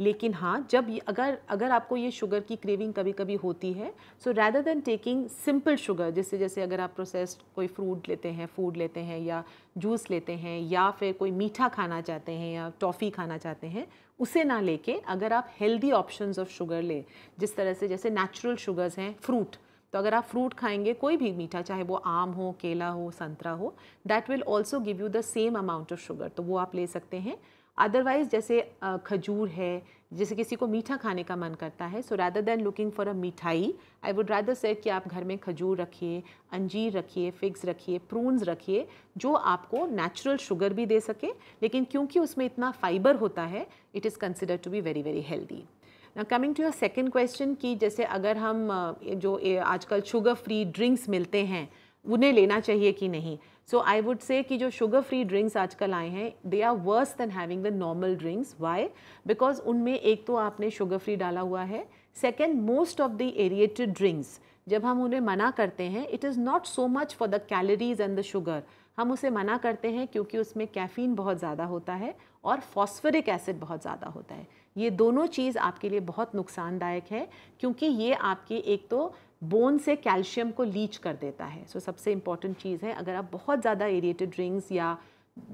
लेकिन हाँ जब अगर अगर आपको ये शुगर की क्रेविंग कभी कभी होती है so rather than taking simple sugar जैसे जैसे अगर आप प्रोसेस्ड कोई फ्रूट लेते हैं फूड लेते हैं या जूस लेते हैं या फिर कोई मीठा खाना चाहते हैं या टॉफ़ी खाना चाहते हैं उसे ना लेके अगर आप हेल्दी ऑप्शंस ऑफ शुगर लें जिस तरह से जैसे नेचुरल शुगर्स हैं फ्रूट तो अगर आप फ्रूट खाएंगे कोई भी मीठा चाहे वो आम हो केला हो संतरा हो that will also give you the same amount of sugar तो वो आप ले सकते हैं अदरवाइज़ जैसे खजूर है जैसे किसी को मीठा खाने का मन करता है so rather than looking for a मिठाई आई वुड रादर से कि आप घर में खजूर रखिए अंजीर रखिए फिग्स रखिए प्रून्स रखिए जो आपको नेचुरल शुगर भी दे सके लेकिन क्योंकि उसमें इतना फाइबर होता है it is consider to be very very healthy ना coming to your second question कि जैसे अगर हम जो आजकल शुगर फ्री ड्रिंक्स मिलते हैं उन्हें लेना चाहिए कि नहीं सो आई वुड से कि जो शुगर फ्री ड्रिंक्स आजकल आए हैं they are worse than having the normal drinks why because उनमें एक तो आपने शुगर फ्री डाला हुआ है second most of the aerated drinks जब हम उन्हें मना करते हैं it is not so much for the calories and the sugar हम उसे मना करते हैं क्योंकि उसमें कैफ़ीन बहुत ज़्यादा होता है और फॉस्फरिक एसिड बहुत ज़्यादा होता है ये दोनों चीज़ आपके लिए बहुत नुकसानदायक है क्योंकि ये आपकी एक तो बोन से कैल्शियम को लीच कर देता है सो so, सबसे इम्पॉर्टेंट चीज़ है अगर आप बहुत ज़्यादा एरिएटेड ड्रिंक्स या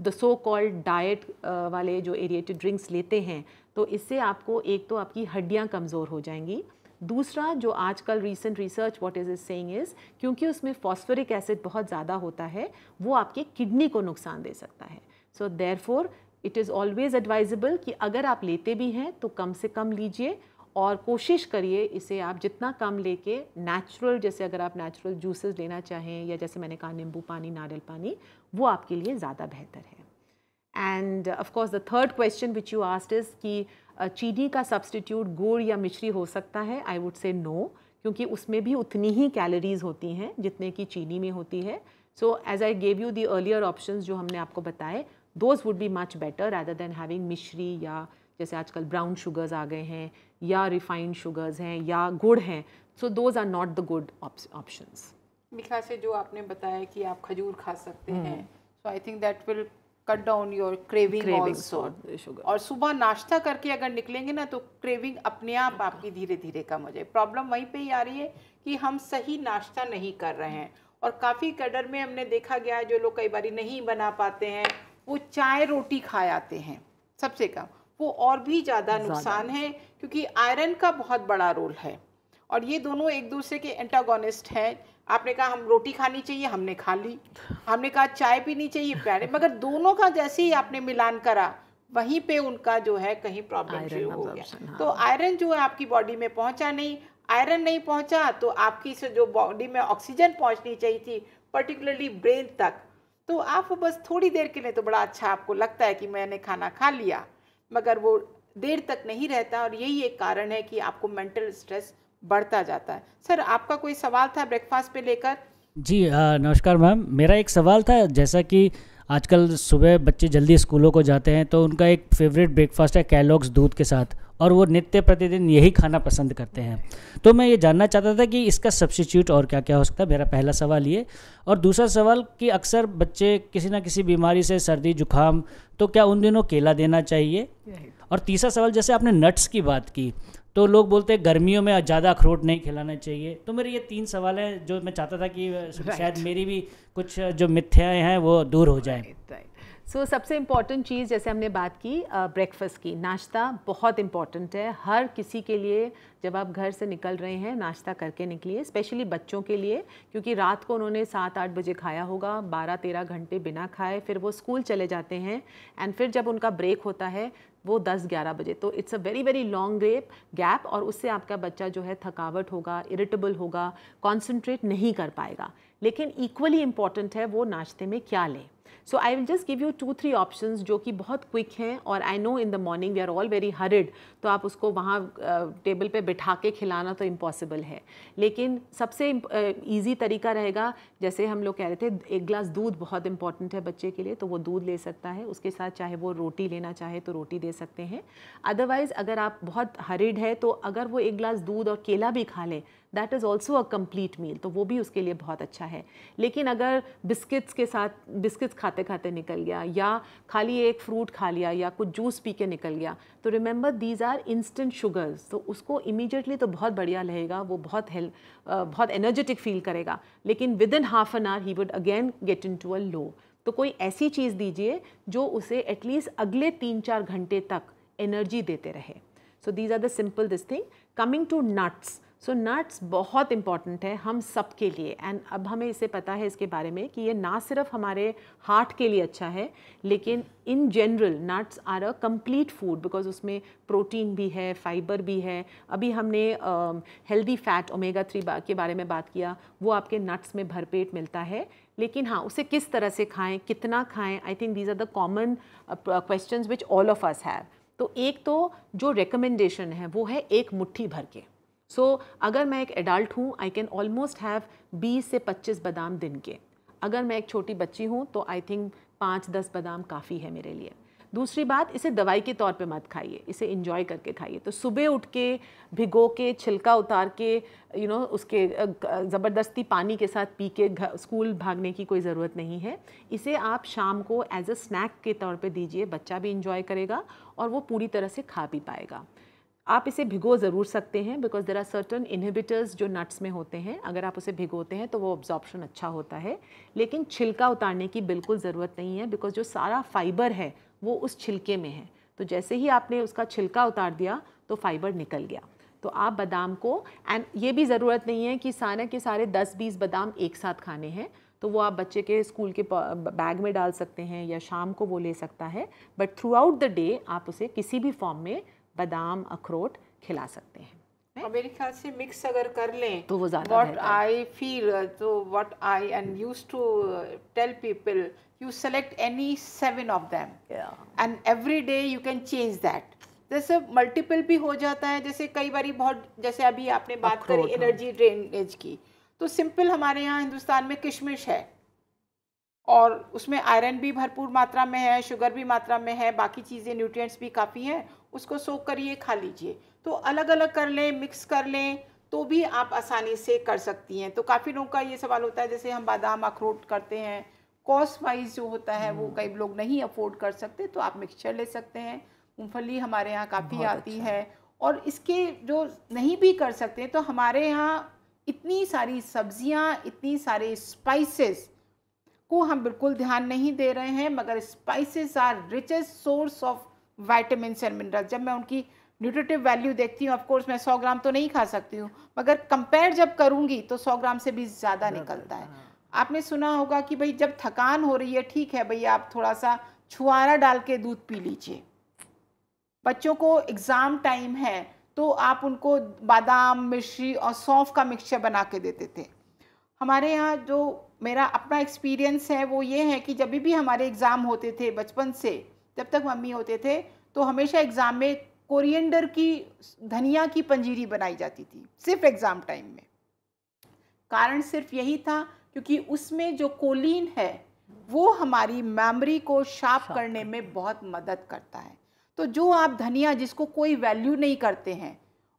द सो कॉल्ड डाइट वाले जो एरिएटेड ड्रिंक्स लेते हैं तो इससे आपको एक तो आपकी हड्डियाँ कमज़ोर हो जाएंगी दूसरा जो आजकल recent research what is is saying is क्योंकि उसमें फॉस्फोरिक एसिड बहुत ज़्यादा होता है वो आपके किडनी को नुकसान दे सकता है so there it is always advisable कि अगर आप लेते भी हैं तो कम से कम लीजिए और कोशिश करिए इसे आप जितना कम लेके नेचुरल जैसे अगर आप नेचुरल जूसेस लेना चाहें या जैसे मैंने कहा नींबू पानी नारियल पानी वो आपके लिए ज़्यादा बेहतर है and of course the third question which you asked is कि चीनी का सब्सटीट्यूट गुड़ या मिश्री हो सकता है आई वुड से नो क्योंकि उसमें भी उतनी ही कैलोरीज होती हैं जितने की चीनी में होती है so as I gave you the earlier option जो हमने आपको बताए those would be much better rather than having मिश्री या जैसे आजकल ब्राउन शुगर्स आ गए हैं या रिफाइंड शुगर्स हैं या गुड़ हैं so those are not the good options मिखा से जो आपने बताया कि आप खजूर खा सकते हम्म। हैं so I think that will cut down your craving और सुबह नाश्ता करके अगर निकलेंगे ना तो क्रेविंग अपने आप आपकी धीरे धीरे कम हो जाए प्रॉब्लम वहीं पे ही आ रही है कि हम सही नाश्ता नहीं कर रहे हैं और काफ़ी कडर में हमने देखा गया है जो लोग कई बार नहीं बना पाते हैं वो चाय रोटी खा आते हैं सबसे कम वो और भी ज़्यादा नुकसान है क्योंकि आयरन का बहुत बड़ा रोल है और ये दोनों एक दूसरे के एंटागोनिस्ट हैं आपने कहा हम रोटी खानी चाहिए हमने खा ली हमने कहा चाय पीनी चाहिए प्यारे मगर दोनों का जैसे ही आपने मिलान करा वहीं पे उनका जो है कहीं प्रॉब्लम शुरू हो गया तो आयरन हाँ। जो है आपकी बॉडी में पहुंचा नहीं आयरन नहीं पहुंचा तो आपकी से जो बॉडी में ऑक्सीजन पहुंचनी चाहिए थी पर्टिकुलरली ब्रेन तक तो आप बस थोड़ी देर के लिए तो बड़ा अच्छा आपको लगता है कि मैंने खाना खा लिया मगर वो देर तक नहीं रहता और यही एक कारण है कि आपको मेंटल स्ट्रेस बढ़ता जाता है सर आपका कोई सवाल था ब्रेकफास्ट पे लेकर जी नमस्कार मैम मेरा एक सवाल था जैसा कि आजकल सुबह बच्चे जल्दी स्कूलों को जाते हैं तो उनका एक फेवरेट ब्रेकफास्ट है कैलॉग्स दूध के साथ और वो नित्य प्रतिदिन यही खाना पसंद करते हैं तो मैं ये जानना चाहता था कि इसका सब्सिट्यूट और क्या क्या हो सकता है मेरा पहला सवाल ये और दूसरा सवाल कि अक्सर बच्चे किसी ना किसी बीमारी से सर्दी जुकाम तो क्या उन दिनों केला देना चाहिए और तीसरा सवाल जैसे आपने नट्स की बात की तो लोग बोलते हैं गर्मियों में ज़्यादा अखरोट नहीं खिलाना चाहिए तो मेरे ये तीन सवाल हैं जो मैं चाहता था कि शायद मेरी भी कुछ जो मिथ्याएँ हैं वो दूर हो जाए सो so, सबसे इम्पॉर्टेंट चीज़ जैसे हमने बात की ब्रेकफास्ट की नाश्ता बहुत इम्पॉर्टेंट है हर किसी के लिए जब आप घर से निकल रहे हैं नाश्ता करके निकलिए स्पेशली बच्चों के लिए क्योंकि रात को उन्होंने सात आठ बजे खाया होगा बारह तेरह घंटे बिना खाए फिर वो स्कूल चले जाते हैं एंड फिर जब उनका ब्रेक होता है वो दस ग्यारह बजे तो it's a very very long gap gap और उससे आपका बच्चा जो है थकावट होगा इरिटेबल होगा कॉन्सेंट्रेट नहीं कर पाएगा लेकिन इक्वली इम्पॉर्टेंट है वो नाश्ते में क्या लें so I will just give you two three option जो कि बहुत क्विक हैं और I know in the morning we are all very hurried तो आप उसको वहाँ टेबल पर बिठा के खिलाना तो इम्पॉसिबल है लेकिन सबसे ईजी तरीका रहेगा जैसे हम लोग कह रहे थे एक ग्लास दूध बहुत इंपॉर्टेंट है बच्चे के लिए तो वो दूध ले सकता है उसके साथ चाहे वो रोटी लेना चाहे तो रोटी दे सकते हैं अदरवाइज़ अगर आप बहुत हरिड है तो अगर वो एक ग्लास दूध और केला भी खा लें that is also a complete meal तो वो भी उसके लिए बहुत अच्छा है लेकिन अगर बिस्किट्स के साथ बिस्किट्स खाते खाते निकल गया या खाली एक फ्रूट खा लिया या कुछ जूस पी के निकल गया तो remember these are instant sugars तो उसको इमीजिएटली तो बहुत बढ़िया रहेगा वो बहुत हेल्थ बहुत एनर्जेटिक फील करेगा लेकिन within half an hour he would again get into a low तो कोई ऐसी चीज़ दीजिए जो उसे एटलीस्ट अगले तीन चार घंटे तक एनर्जी देते रहे so these are the simple this thing coming to nuts so nuts बहुत इंपॉर्टेंट है हम सब के लिए एंड अब हमें इसे पता है इसके बारे में कि ये ना सिर्फ हमारे हार्ट के लिए अच्छा है लेकिन in general nuts are a complete food because उसमें प्रोटीन भी है फाइबर भी है अभी हमने हेल्दी फैट ओमेगा थ्री के बारे में बात किया वो आपके नट्स में भरपेट मिलता है लेकिन हाँ उसे किस तरह से खाएं कितना खाएं I think these are the common question which all of us have तो एक तो जो रिकमेंडेशन है वो है एक मुट्ठी भर के सो so, अगर मैं एक एडल्ट हूँ आई कैन ऑलमोस्ट हैव बीस से पच्चीस बादाम दिन के अगर मैं एक छोटी बच्ची हूँ तो आई थिंक पाँच दस बादाम काफ़ी है मेरे लिए दूसरी बात इसे दवाई के तौर पे मत खाइए इसे इन्जॉय करके खाइए तो सुबह उठ के भिगो के छिलका उतार के यू नो उसके ज़बरदस्ती पानी के साथ पी के स्कूल भागने की कोई ज़रूरत नहीं है इसे आप शाम को एज अ स्नैक के तौर पे दीजिए बच्चा भी इन्जॉय करेगा और वो पूरी तरह से खा भी पाएगा आप इसे भिगो ज़रूर सकते हैं because there are certain inhibitors जो नट्स में होते हैं अगर आप उसे भिगोते हैं तो वो ऑब्जॉर्प्शन अच्छा होता है लेकिन छिलका उतारने की बिल्कुल ज़रूरत नहीं है बिकॉज जो सारा फाइबर है वो उस छिलके में है तो जैसे ही आपने उसका छिलका उतार दिया तो फाइबर निकल गया तो आप बादाम को एंड ये भी ज़रूरत नहीं है कि सारे के सारे 10-20 बादाम एक साथ खाने हैं तो वो आप बच्चे के स्कूल के बैग में डाल सकते हैं या शाम को वो ले सकता है but throughout the day आप उसे किसी भी फॉर्म में बादाम अखरोट खिला सकते हैं मेरे ख्याल से मिक्स अगर कर लें तो वो ज़्यादा वॉट आई फील तो what I and use to tell people you select any seven of them and every day you can change that जैसे मल्टीपल भी हो जाता है जैसे कई बार बहुत जैसे अभी आपने बात करी एनर्जी ड्रेनेज हाँ। की तो सिंपल हमारे यहाँ हिंदुस्तान में किशमिश है और उसमें आयरन भी भरपूर मात्रा में है शुगर भी मात्रा में है बाकी चीज़ें न्यूट्रिएंट्स भी काफ़ी हैं उसको सोक करिए खा लीजिए तो अलग अलग कर लें मिक्स कर लें तो भी आप आसानी से कर सकती हैं तो काफ़ी लोगों का ये सवाल होता है जैसे हम बादाम अखरोट करते हैं कॉस्ट वाइज जो होता है वो हम्म। कई लोग नहीं अफोर्ड कर सकते तो आप मिक्सचर ले सकते हैं मूँगफली हमारे यहाँ काफ़ी आती अच्छा। है और इसके जो नहीं भी कर सकते तो हमारे यहाँ इतनी सारी सब्जियाँ इतनी सारे स्पाइसेस को हम बिल्कुल ध्यान नहीं दे रहे हैं मगर spices are richest source of vitamin and minerals जब मैं उनकी न्यूट्रिटिव वैल्यू देखती हूँ ऑफकोर्स मैं सौ ग्राम तो नहीं खा सकती हूँ मगर कंपेयर जब करूँगी तो सौ ग्राम से भी ज़्यादा निकलता है हाँ। आपने सुना होगा कि भाई जब थकान हो रही है ठीक है भैया आप थोड़ा सा छुआरा डाल के दूध पी लीजिए बच्चों को एग्ज़ाम टाइम है तो आप उनको बादाम मिश्री और सौंफ का मिक्सचर बना के देते थे हमारे यहाँ जो मेरा अपना एक्सपीरियंस है वो ये है कि जब भी हमारे एग्ज़ाम होते थे बचपन से जब तक मम्मी होते थे तो हमेशा एग्ज़ाम में कोरिएंडर की धनिया की पंजीरी बनाई जाती थी सिर्फ एग्ज़ाम टाइम में कारण सिर्फ यही था क्योंकि उसमें जो कोलिन है वो हमारी मेमोरी को शार्प करने में बहुत मदद करता है तो जो आप धनिया जिसको कोई वैल्यू नहीं करते हैं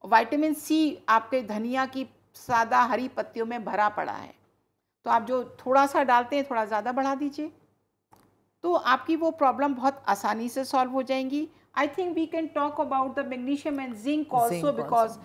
वाइटामिन सी आपके धनिया की सादा हरी पत्तियों में भरा पड़ा है तो आप जो थोड़ा सा डालते हैं थोड़ा ज़्यादा बढ़ा दीजिए तो आपकी वो प्रॉब्लम बहुत आसानी से सॉल्व हो जाएंगी I think we can talk about the magnesium and zinc also because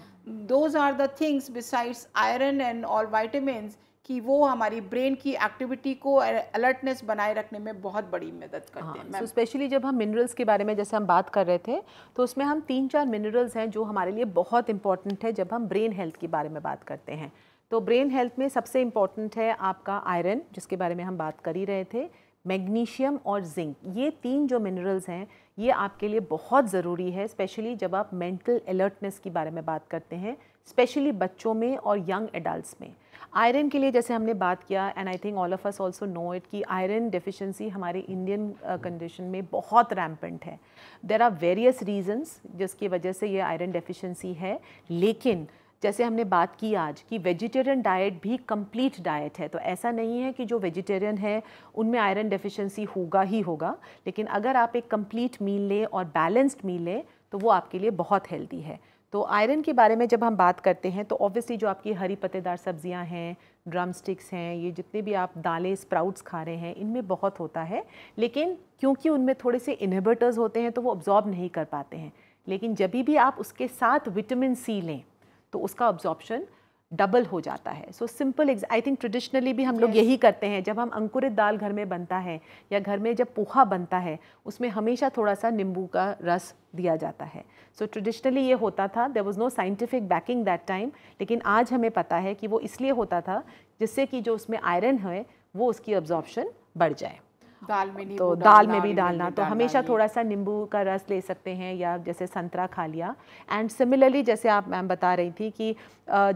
those are the things besides iron and all vitamin कि वो हमारी ब्रेन की एक्टिविटी को अलर्टनेस बनाए रखने में बहुत बड़ी मदद करते हाँ, हैं स्पेशली so जब हम मिनरल्स के बारे में जैसे हम बात कर रहे थे तो उसमें हम तीन चार मिनरल्स हैं जो हमारे लिए बहुत इंपॉर्टेंट है जब हम ब्रेन हेल्थ के बारे में बात करते हैं तो ब्रेन हेल्थ में सबसे इम्पॉर्टेंट है आपका आयरन जिसके बारे में हम बात कर ही रहे थे मैग्नीशियम और जिंक ये तीन जो मिनरल्स हैं ये आपके लिए बहुत ज़रूरी है स्पेशली जब आप मेंटल अलर्टनेस के बारे में बात करते हैं स्पेशली बच्चों में और यंग एडल्ट्स में आयरन के लिए जैसे हमने बात किया and I think all of us also know it कि आयरन डिफिशेंसी हमारे इंडियन कंडीशन uh, में बहुत रैम्पेंट है देर आर वेरियस रीजन्स जिसकी वजह से ये आयरन डेफिशिएंसी है लेकिन जैसे हमने बात की आज कि वेजिटेरियन डाइट भी कंप्लीट डाइट है तो ऐसा नहीं है कि जो वेजिटेरियन है उनमें आयरन डेफिशिएंसी होगा ही होगा लेकिन अगर आप एक कंप्लीट मील लें और बैलेंस्ड मील लें तो वो आपके लिए बहुत हेल्दी है तो आयरन के बारे में जब हम बात करते हैं तो ऑब्वियसली जो आपकी हरी पत्तेदार सब्जियां हैं ड्रम स्टिक्स हैं ये जितने भी आप दालें स्प्राउट्स खा रहे हैं इनमें बहुत होता है लेकिन क्योंकि उनमें थोड़े से इन्हिबिटर्स होते हैं तो वो ऑब्ज़ॉर्ब नहीं कर पाते हैं लेकिन जब भी आप उसके साथ विटामिन सी लें तो उसका ऑब्जॉर्प्शन डबल हो जाता है so simple I think traditionally भी हम लोग yes. यही करते हैं जब हम अंकुरित दाल घर में बनता है या घर में जब पोहा बनता है उसमें हमेशा थोड़ा सा नींबू का रस दिया जाता है सो so, ट्रेडिशनली ये होता था there was no scientific backing that time लेकिन आज हमें पता है कि वो इसलिए होता था जिससे कि जो उसमें आयरन है वो उसकी ऑब्जॉर्प्शन बढ़ जाए दाल में तो, तो दाल में भी डालना तो हमेशा थोड़ा सा नींबू का रस ले सकते हैं या जैसे संतरा खा लिया एंड सिमिलरली जैसे आप मैम बता रही थी कि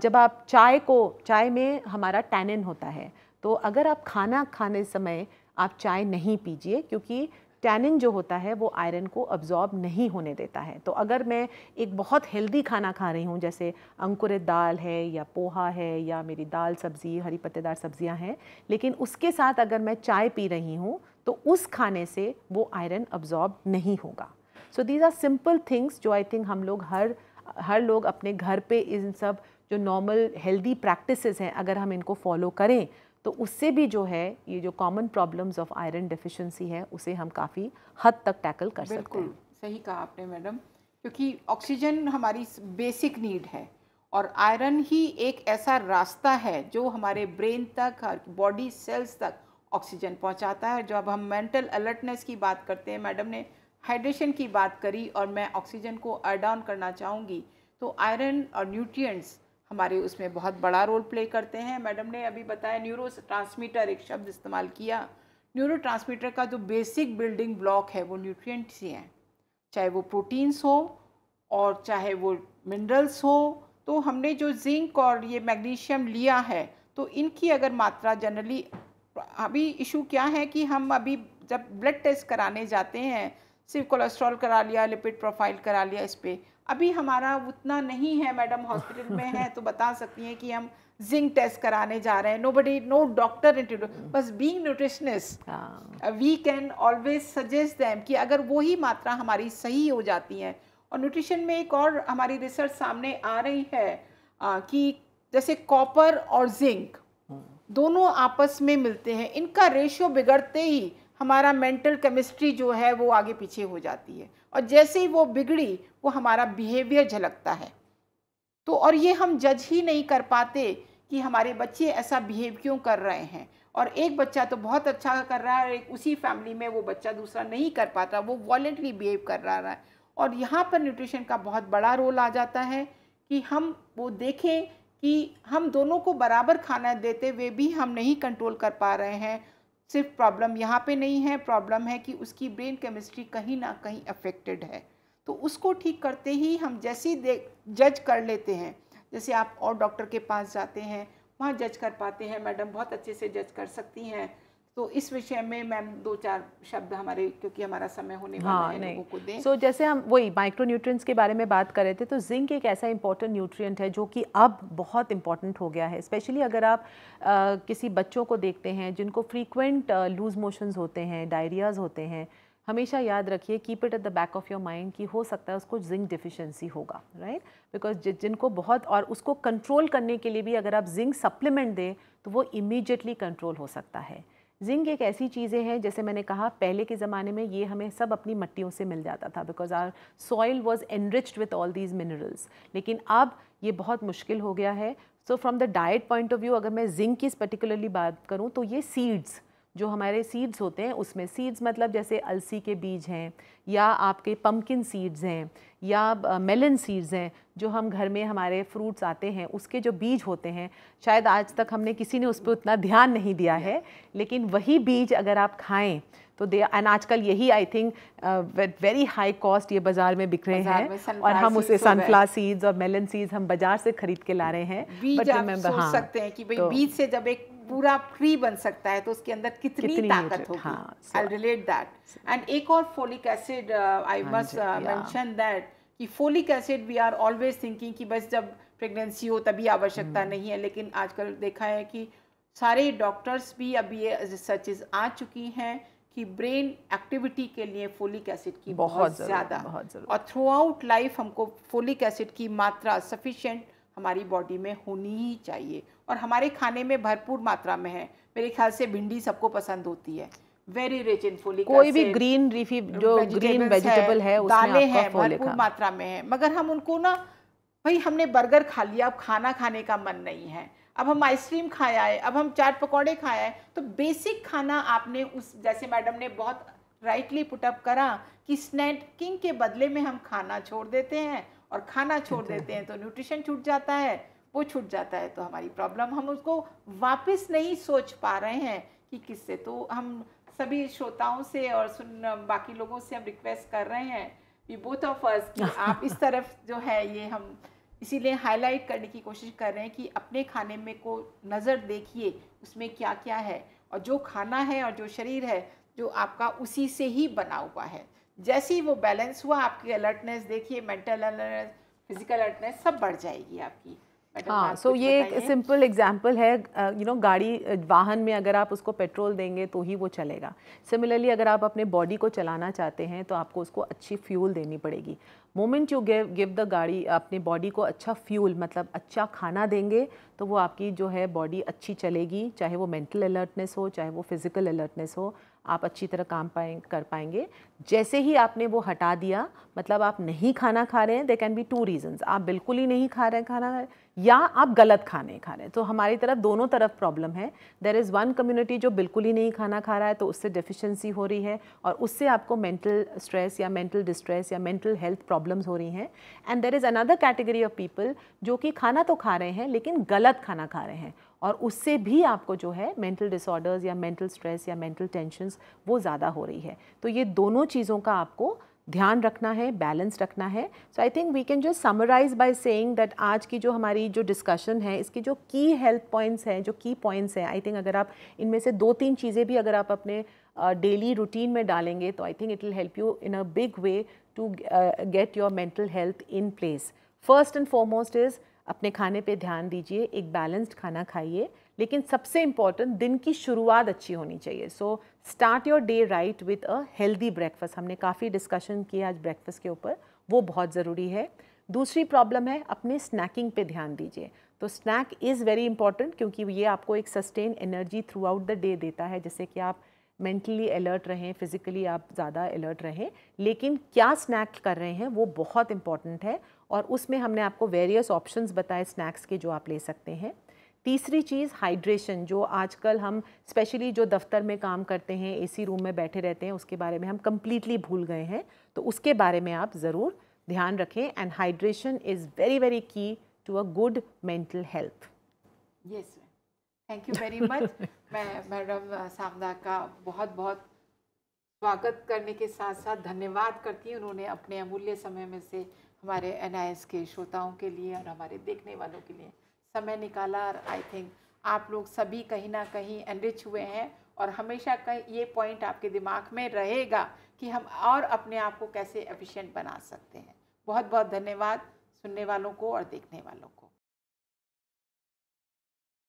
जब आप चाय को चाय में हमारा टैनिन होता है तो अगर आप खाना खाने समय आप चाय नहीं पीजिए क्योंकि टैनिन जो होता है वो आयरन को अब्जॉर्ब नहीं होने देता है तो अगर मैं एक बहुत हेल्दी खाना खा रही हूँ जैसे अंकुरित दाल है या पोहा है या मेरी दाल सब्ज़ी हरी पत्तेदार सब्ज़ियाँ हैं लेकिन उसके साथ अगर मैं चाय पी रही हूँ तो उस खाने से वो आयरन अब्जॉर्ब नहीं होगा so these are simple things जो आई थिंक हम लोग हर हर लोग अपने घर पे इन सब जो नॉर्मल हेल्दी प्रैक्टिसेस हैं अगर हम इनको फॉलो करें तो उससे भी जो है ये जो common problems of iron deficiency है उसे हम काफ़ी हद तक टैकल कर सकते हैं सही कहा आपने मैडम क्योंकि ऑक्सीजन हमारी बेसिक नीड है और आयरन ही एक ऐसा रास्ता है जो हमारे ब्रेन तक बॉडी सेल्स तक ऑक्सीजन पहुंचाता है जब हम मेंटल अलर्टनेस की बात करते हैं मैडम ने हाइड्रेशन की बात करी और मैं ऑक्सीजन को एड ऑन करना चाहूँगी तो आयरन और न्यूट्रिएंट्स हमारे उसमें बहुत बड़ा रोल प्ले करते हैं मैडम ने अभी बताया न्यूरो ट्रांसमीटर एक शब्द इस्तेमाल किया न्यूरो ट्रांसमीटर का जो बेसिक बिल्डिंग ब्लॉक है वो न्यूट्रियट्स ही हैं चाहे वो प्रोटीन्स हो और चाहे वो मिनरल्स हो तो हमने जो जिंक और ये मैग्नीशियम लिया है तो इनकी अगर मात्रा जनरली अभी इशू क्या है कि हम अभी जब ब्लड टेस्ट कराने जाते हैं सिर्फ कोलेस्ट्रॉल करा लिया लिपिड प्रोफाइल करा लिया इस पर अभी हमारा उतना नहीं है मैडम हॉस्पिटल में है तो बता सकती हैं कि हम जिंक टेस्ट कराने जा रहे हैं नो बडी नो डॉक्टर बस being nutritionist we can always suggest them कि अगर वही मात्रा हमारी सही हो जाती है और न्यूट्रिशन में एक और हमारी रिसर्च सामने आ रही है आ, uh, कि जैसे कॉपर और जिंक दोनों आपस में मिलते हैं इनका रेशियो बिगड़ते ही हमारा मेंटल केमिस्ट्री जो है वो आगे पीछे हो जाती है और जैसे ही वो बिगड़ी वो हमारा बिहेवियर झलकता है तो और ये हम जज ही नहीं कर पाते कि हमारे बच्चे ऐसा बिहेव क्यों कर रहे हैं और एक बच्चा तो बहुत अच्छा कर रहा है और एक उसी फैमिली में वो बच्चा दूसरा नहीं कर पाता वो वॉलेंटली बिहेव कर रहा है और यहाँ पर न्यूट्रिशन का बहुत बड़ा रोल आ जाता है कि हम वो देखें कि हम दोनों को बराबर खाना देते हुए भी हम नहीं कंट्रोल कर पा रहे हैं सिर्फ प्रॉब्लम यहाँ पे नहीं है प्रॉब्लम है कि उसकी ब्रेन केमिस्ट्री कहीं ना कहीं अफेक्टेड है तो उसको ठीक करते ही हम जैसे ही देख जज कर लेते हैं जैसे आप और डॉक्टर के पास जाते हैं वहाँ जज कर पाते हैं मैडम बहुत अच्छे से जज कर सकती हैं तो इस विषय में मैम दो चार शब्द हमारे क्योंकि हमारा समय होने वाला हाँ, है लोगों को दें सो so, जैसे हम वही माइक्रो न्यूट्रिएंट्स के बारे में बात कर रहे थे तो जिंक एक ऐसा इंपॉर्टेंट न्यूट्रिएंट है जो कि अब बहुत इंपॉर्टेंट हो गया है स्पेशली अगर आप आ, किसी बच्चों को देखते हैं जिनको फ्रीक्वेंट लूज मोशंस होते हैं डायरियाज़ होते हैं हमेशा याद रखिए keep it at the back of your mind कि हो सकता है उसको जिंक डिफिशेंसी होगा राइट बिकॉज जिनको बहुत और उसको कंट्रोल करने के लिए भी अगर आप जिंक सप्लीमेंट दें तो वो इमीजिएटली कंट्रोल हो सकता है जिंक एक ऐसी चीज़ें हैं जैसे मैंने कहा पहले के ज़माने में ये हमें सब अपनी मट्टियों से मिल जाता था because our soil was enriched with all these minerals लेकिन अब ये बहुत मुश्किल हो गया है so from the diet point of view अगर मैं जिंक की पर्टिकुलरली बात करूँ तो ये सीड्स जो हमारे सीड्स होते हैं उसमें सीड्स मतलब जैसे अलसी के बीज हैं या आपके पम्पकिन सीड्स हैं या मेलन सीड्स हैं जो हम घर में हमारे फ्रूट्स आते हैं उसके जो बीज होते हैं शायद आज तक हमने किसी ने उस पर उतना ध्यान नहीं दिया है लेकिन वही बीज अगर आप खाएं तो दे एंड आजकल यही I think very high cost ये बाजार में बिक रहे हैं और हम उसे सनफ्लावर सीड्स और मेलन सीड्स हम बाजार से खरीद के ला रहे हैं बीज आप सोच हाँ, सकते हैं कि भाई तो, बीज से जब एक पूरा फ्री बन सकता है तो उसके अंदर कितनी, कितनी ताकत होगी आई रिलेट दैट एंड एक और folic acid I must mention that कि folic acid we are always thinking कि बस जब प्रेगनेंसी हो तभी आवश्यकता हम्म। नहीं है लेकिन आजकल देखा है कि सारे डॉक्टर्स भी अब ये रिसर्चेज आ चुकी हैं कि ब्रेन एक्टिविटी के लिए फोलिक एसिड की बहुत ज़्यादा और थ्रू आउट लाइफ हमको फोलिक एसिड की मात्रा सफिशेंट हमारी बॉडी में होनी ही चाहिए और हमारे खाने में भरपूर मात्रा में है मेरे ख्याल से भिंडी सबको पसंद होती है वेरी रिच इन फोलिक कोई भी ग्रीन रीफी जो ग्रीन वेजिटेबल है, है हैं भरपूर मात्रा में है मगर हम उनको ना भाई हमने बर्गर खा लिया अब खाना खाने का मन नहीं है अब हम आइसक्रीम खाया है अब हम चाट पकौड़े खाया है तो बेसिक खाना आपने उस जैसे मैडम ने बहुत राइटली पुटअप करा कि स्नैकिंग के बदले में हम खाना छोड़ देते हैं और खाना छोड़ देते हैं तो न्यूट्रिशन छूट जाता है वो छूट जाता है तो हमारी प्रॉब्लम हम उसको वापस नहीं सोच पा रहे हैं कि किससे तो हम सभी श्रोताओं से और सुन बाकी लोगों से हम रिक्वेस्ट कर रहे हैं कि बोथ ऑफ अस कि आप इस तरफ जो है ये हम इसीलिए हाईलाइट करने की कोशिश कर रहे हैं कि अपने खाने में को नज़र देखिए उसमें क्या क्या है और जो खाना है और जो शरीर है जो आपका उसी से ही बना हुआ है जैसे ही वो बैलेंस हुआ आपकी अलर्टनेस देखिए मेंटल अलर्टनेस फिजिकल अलर्टनेस सब बढ़ जाएगी आपकी हाँ सो ये एक सिंपल एग्जांपल है यू नो गाड़ी वाहन में अगर आप उसको पेट्रोल देंगे तो ही वो चलेगा सिमिलरली अगर आप अपने बॉडी को चलाना चाहते हैं तो आपको उसको अच्छी फ्यूल देनी पड़ेगी moment you give give the गाड़ी अपने बॉडी को अच्छा फ्यूल मतलब अच्छा खाना देंगे तो वो आपकी जो है बॉडी अच्छी चलेगी चाहे वो मेंटल अलर्टनेस हो चाहे वो फिज़िकल अलर्टनेस हो आप अच्छी तरह काम पाए कर पाएंगे जैसे ही आपने वो हटा दिया मतलब आप नहीं खाना खा रहे हैं they can be two reasons आप बिल्कुल ही नहीं खा रहे हैं खाना या आप गलत खाने खा रहे हैं तो हमारी तरफ दोनों तरफ प्रॉब्लम है देर इज़ वन कम्युनिटी जो बिल्कुल ही नहीं खाना खा रहा है तो उससे डिफिशेंसी हो रही है और उससे आपको मेंटल स्ट्रेस या मेंटल डिस्ट्रेस या मेंटल हेल्थ प्रॉब्लम्स हो रही हैं and there is another category of people जो कि खाना तो खा रहे हैं लेकिन गलत खाना खा रहे हैं और उससे भी आपको जो है मेंटल डिसऑर्डर्स या मेंटल स्ट्रेस या मेंटल टेंशनस वो ज़्यादा हो रही है तो ये दोनों चीज़ों का आपको ध्यान रखना है बैलेंस रखना है so I think we can just summarize by saying that आज की जो हमारी जो डिस्कशन है इसकी जो की हेल्थ पॉइंट्स हैं जो की पॉइंट्स हैं आई थिंक अगर आप इनमें से दो तीन चीज़ें भी अगर आप अपने डेली uh, रूटीन में डालेंगे तो I think it will help you in a big way to get your mental health in place first and foremost is अपने खाने पे ध्यान दीजिए एक बैलेंस्ड खाना खाइए लेकिन सबसे इम्पॉर्टेंट दिन की शुरुआत अच्छी होनी चाहिए so start your day right with a healthy breakfast हमने काफ़ी डिस्कशन किया आज ब्रेकफास्ट के ऊपर वो बहुत ज़रूरी है दूसरी प्रॉब्लम है अपने स्नैकिंग पे ध्यान दीजिए तो स्नैक इज़ वेरी इंपॉर्टेंट क्योंकि ये आपको एक sustain energy throughout the day देता है जैसे कि आप मेंटली अलर्ट रहें फिज़िकली आप ज़्यादा अलर्ट रहें लेकिन क्या स्नैक कर रहे हैं वो बहुत इंपॉर्टेंट है और उसमें हमने आपको वेरियस ऑप्शंस बताए स्नैक्स के जो आप ले सकते हैं तीसरी चीज़ हाइड्रेशन जो आजकल हम स्पेशली जो दफ्तर में काम करते हैं एसी रूम में बैठे रहते हैं उसके बारे में हम कम्प्लीटली भूल गए हैं तो उसके बारे में आप ज़रूर ध्यान रखें and hydration is very very key to a good mental health yes thank you very much मैं मैडम सामदा का बहुत बहुत स्वागत करने के साथ साथ धन्यवाद करती हूँ उन्होंने अपने अमूल्य समय में से हमारे एन के श्रोताओं के लिए और हमारे देखने वालों के लिए समय निकाला और आई थिंक आप लोग सभी कहीं ना कहीं एनरिच हुए हैं और हमेशा कहीं ये पॉइंट आपके दिमाग में रहेगा कि हम और अपने आप को कैसे एफिशिएंट बना सकते हैं बहुत बहुत धन्यवाद सुनने वालों को और देखने वालों को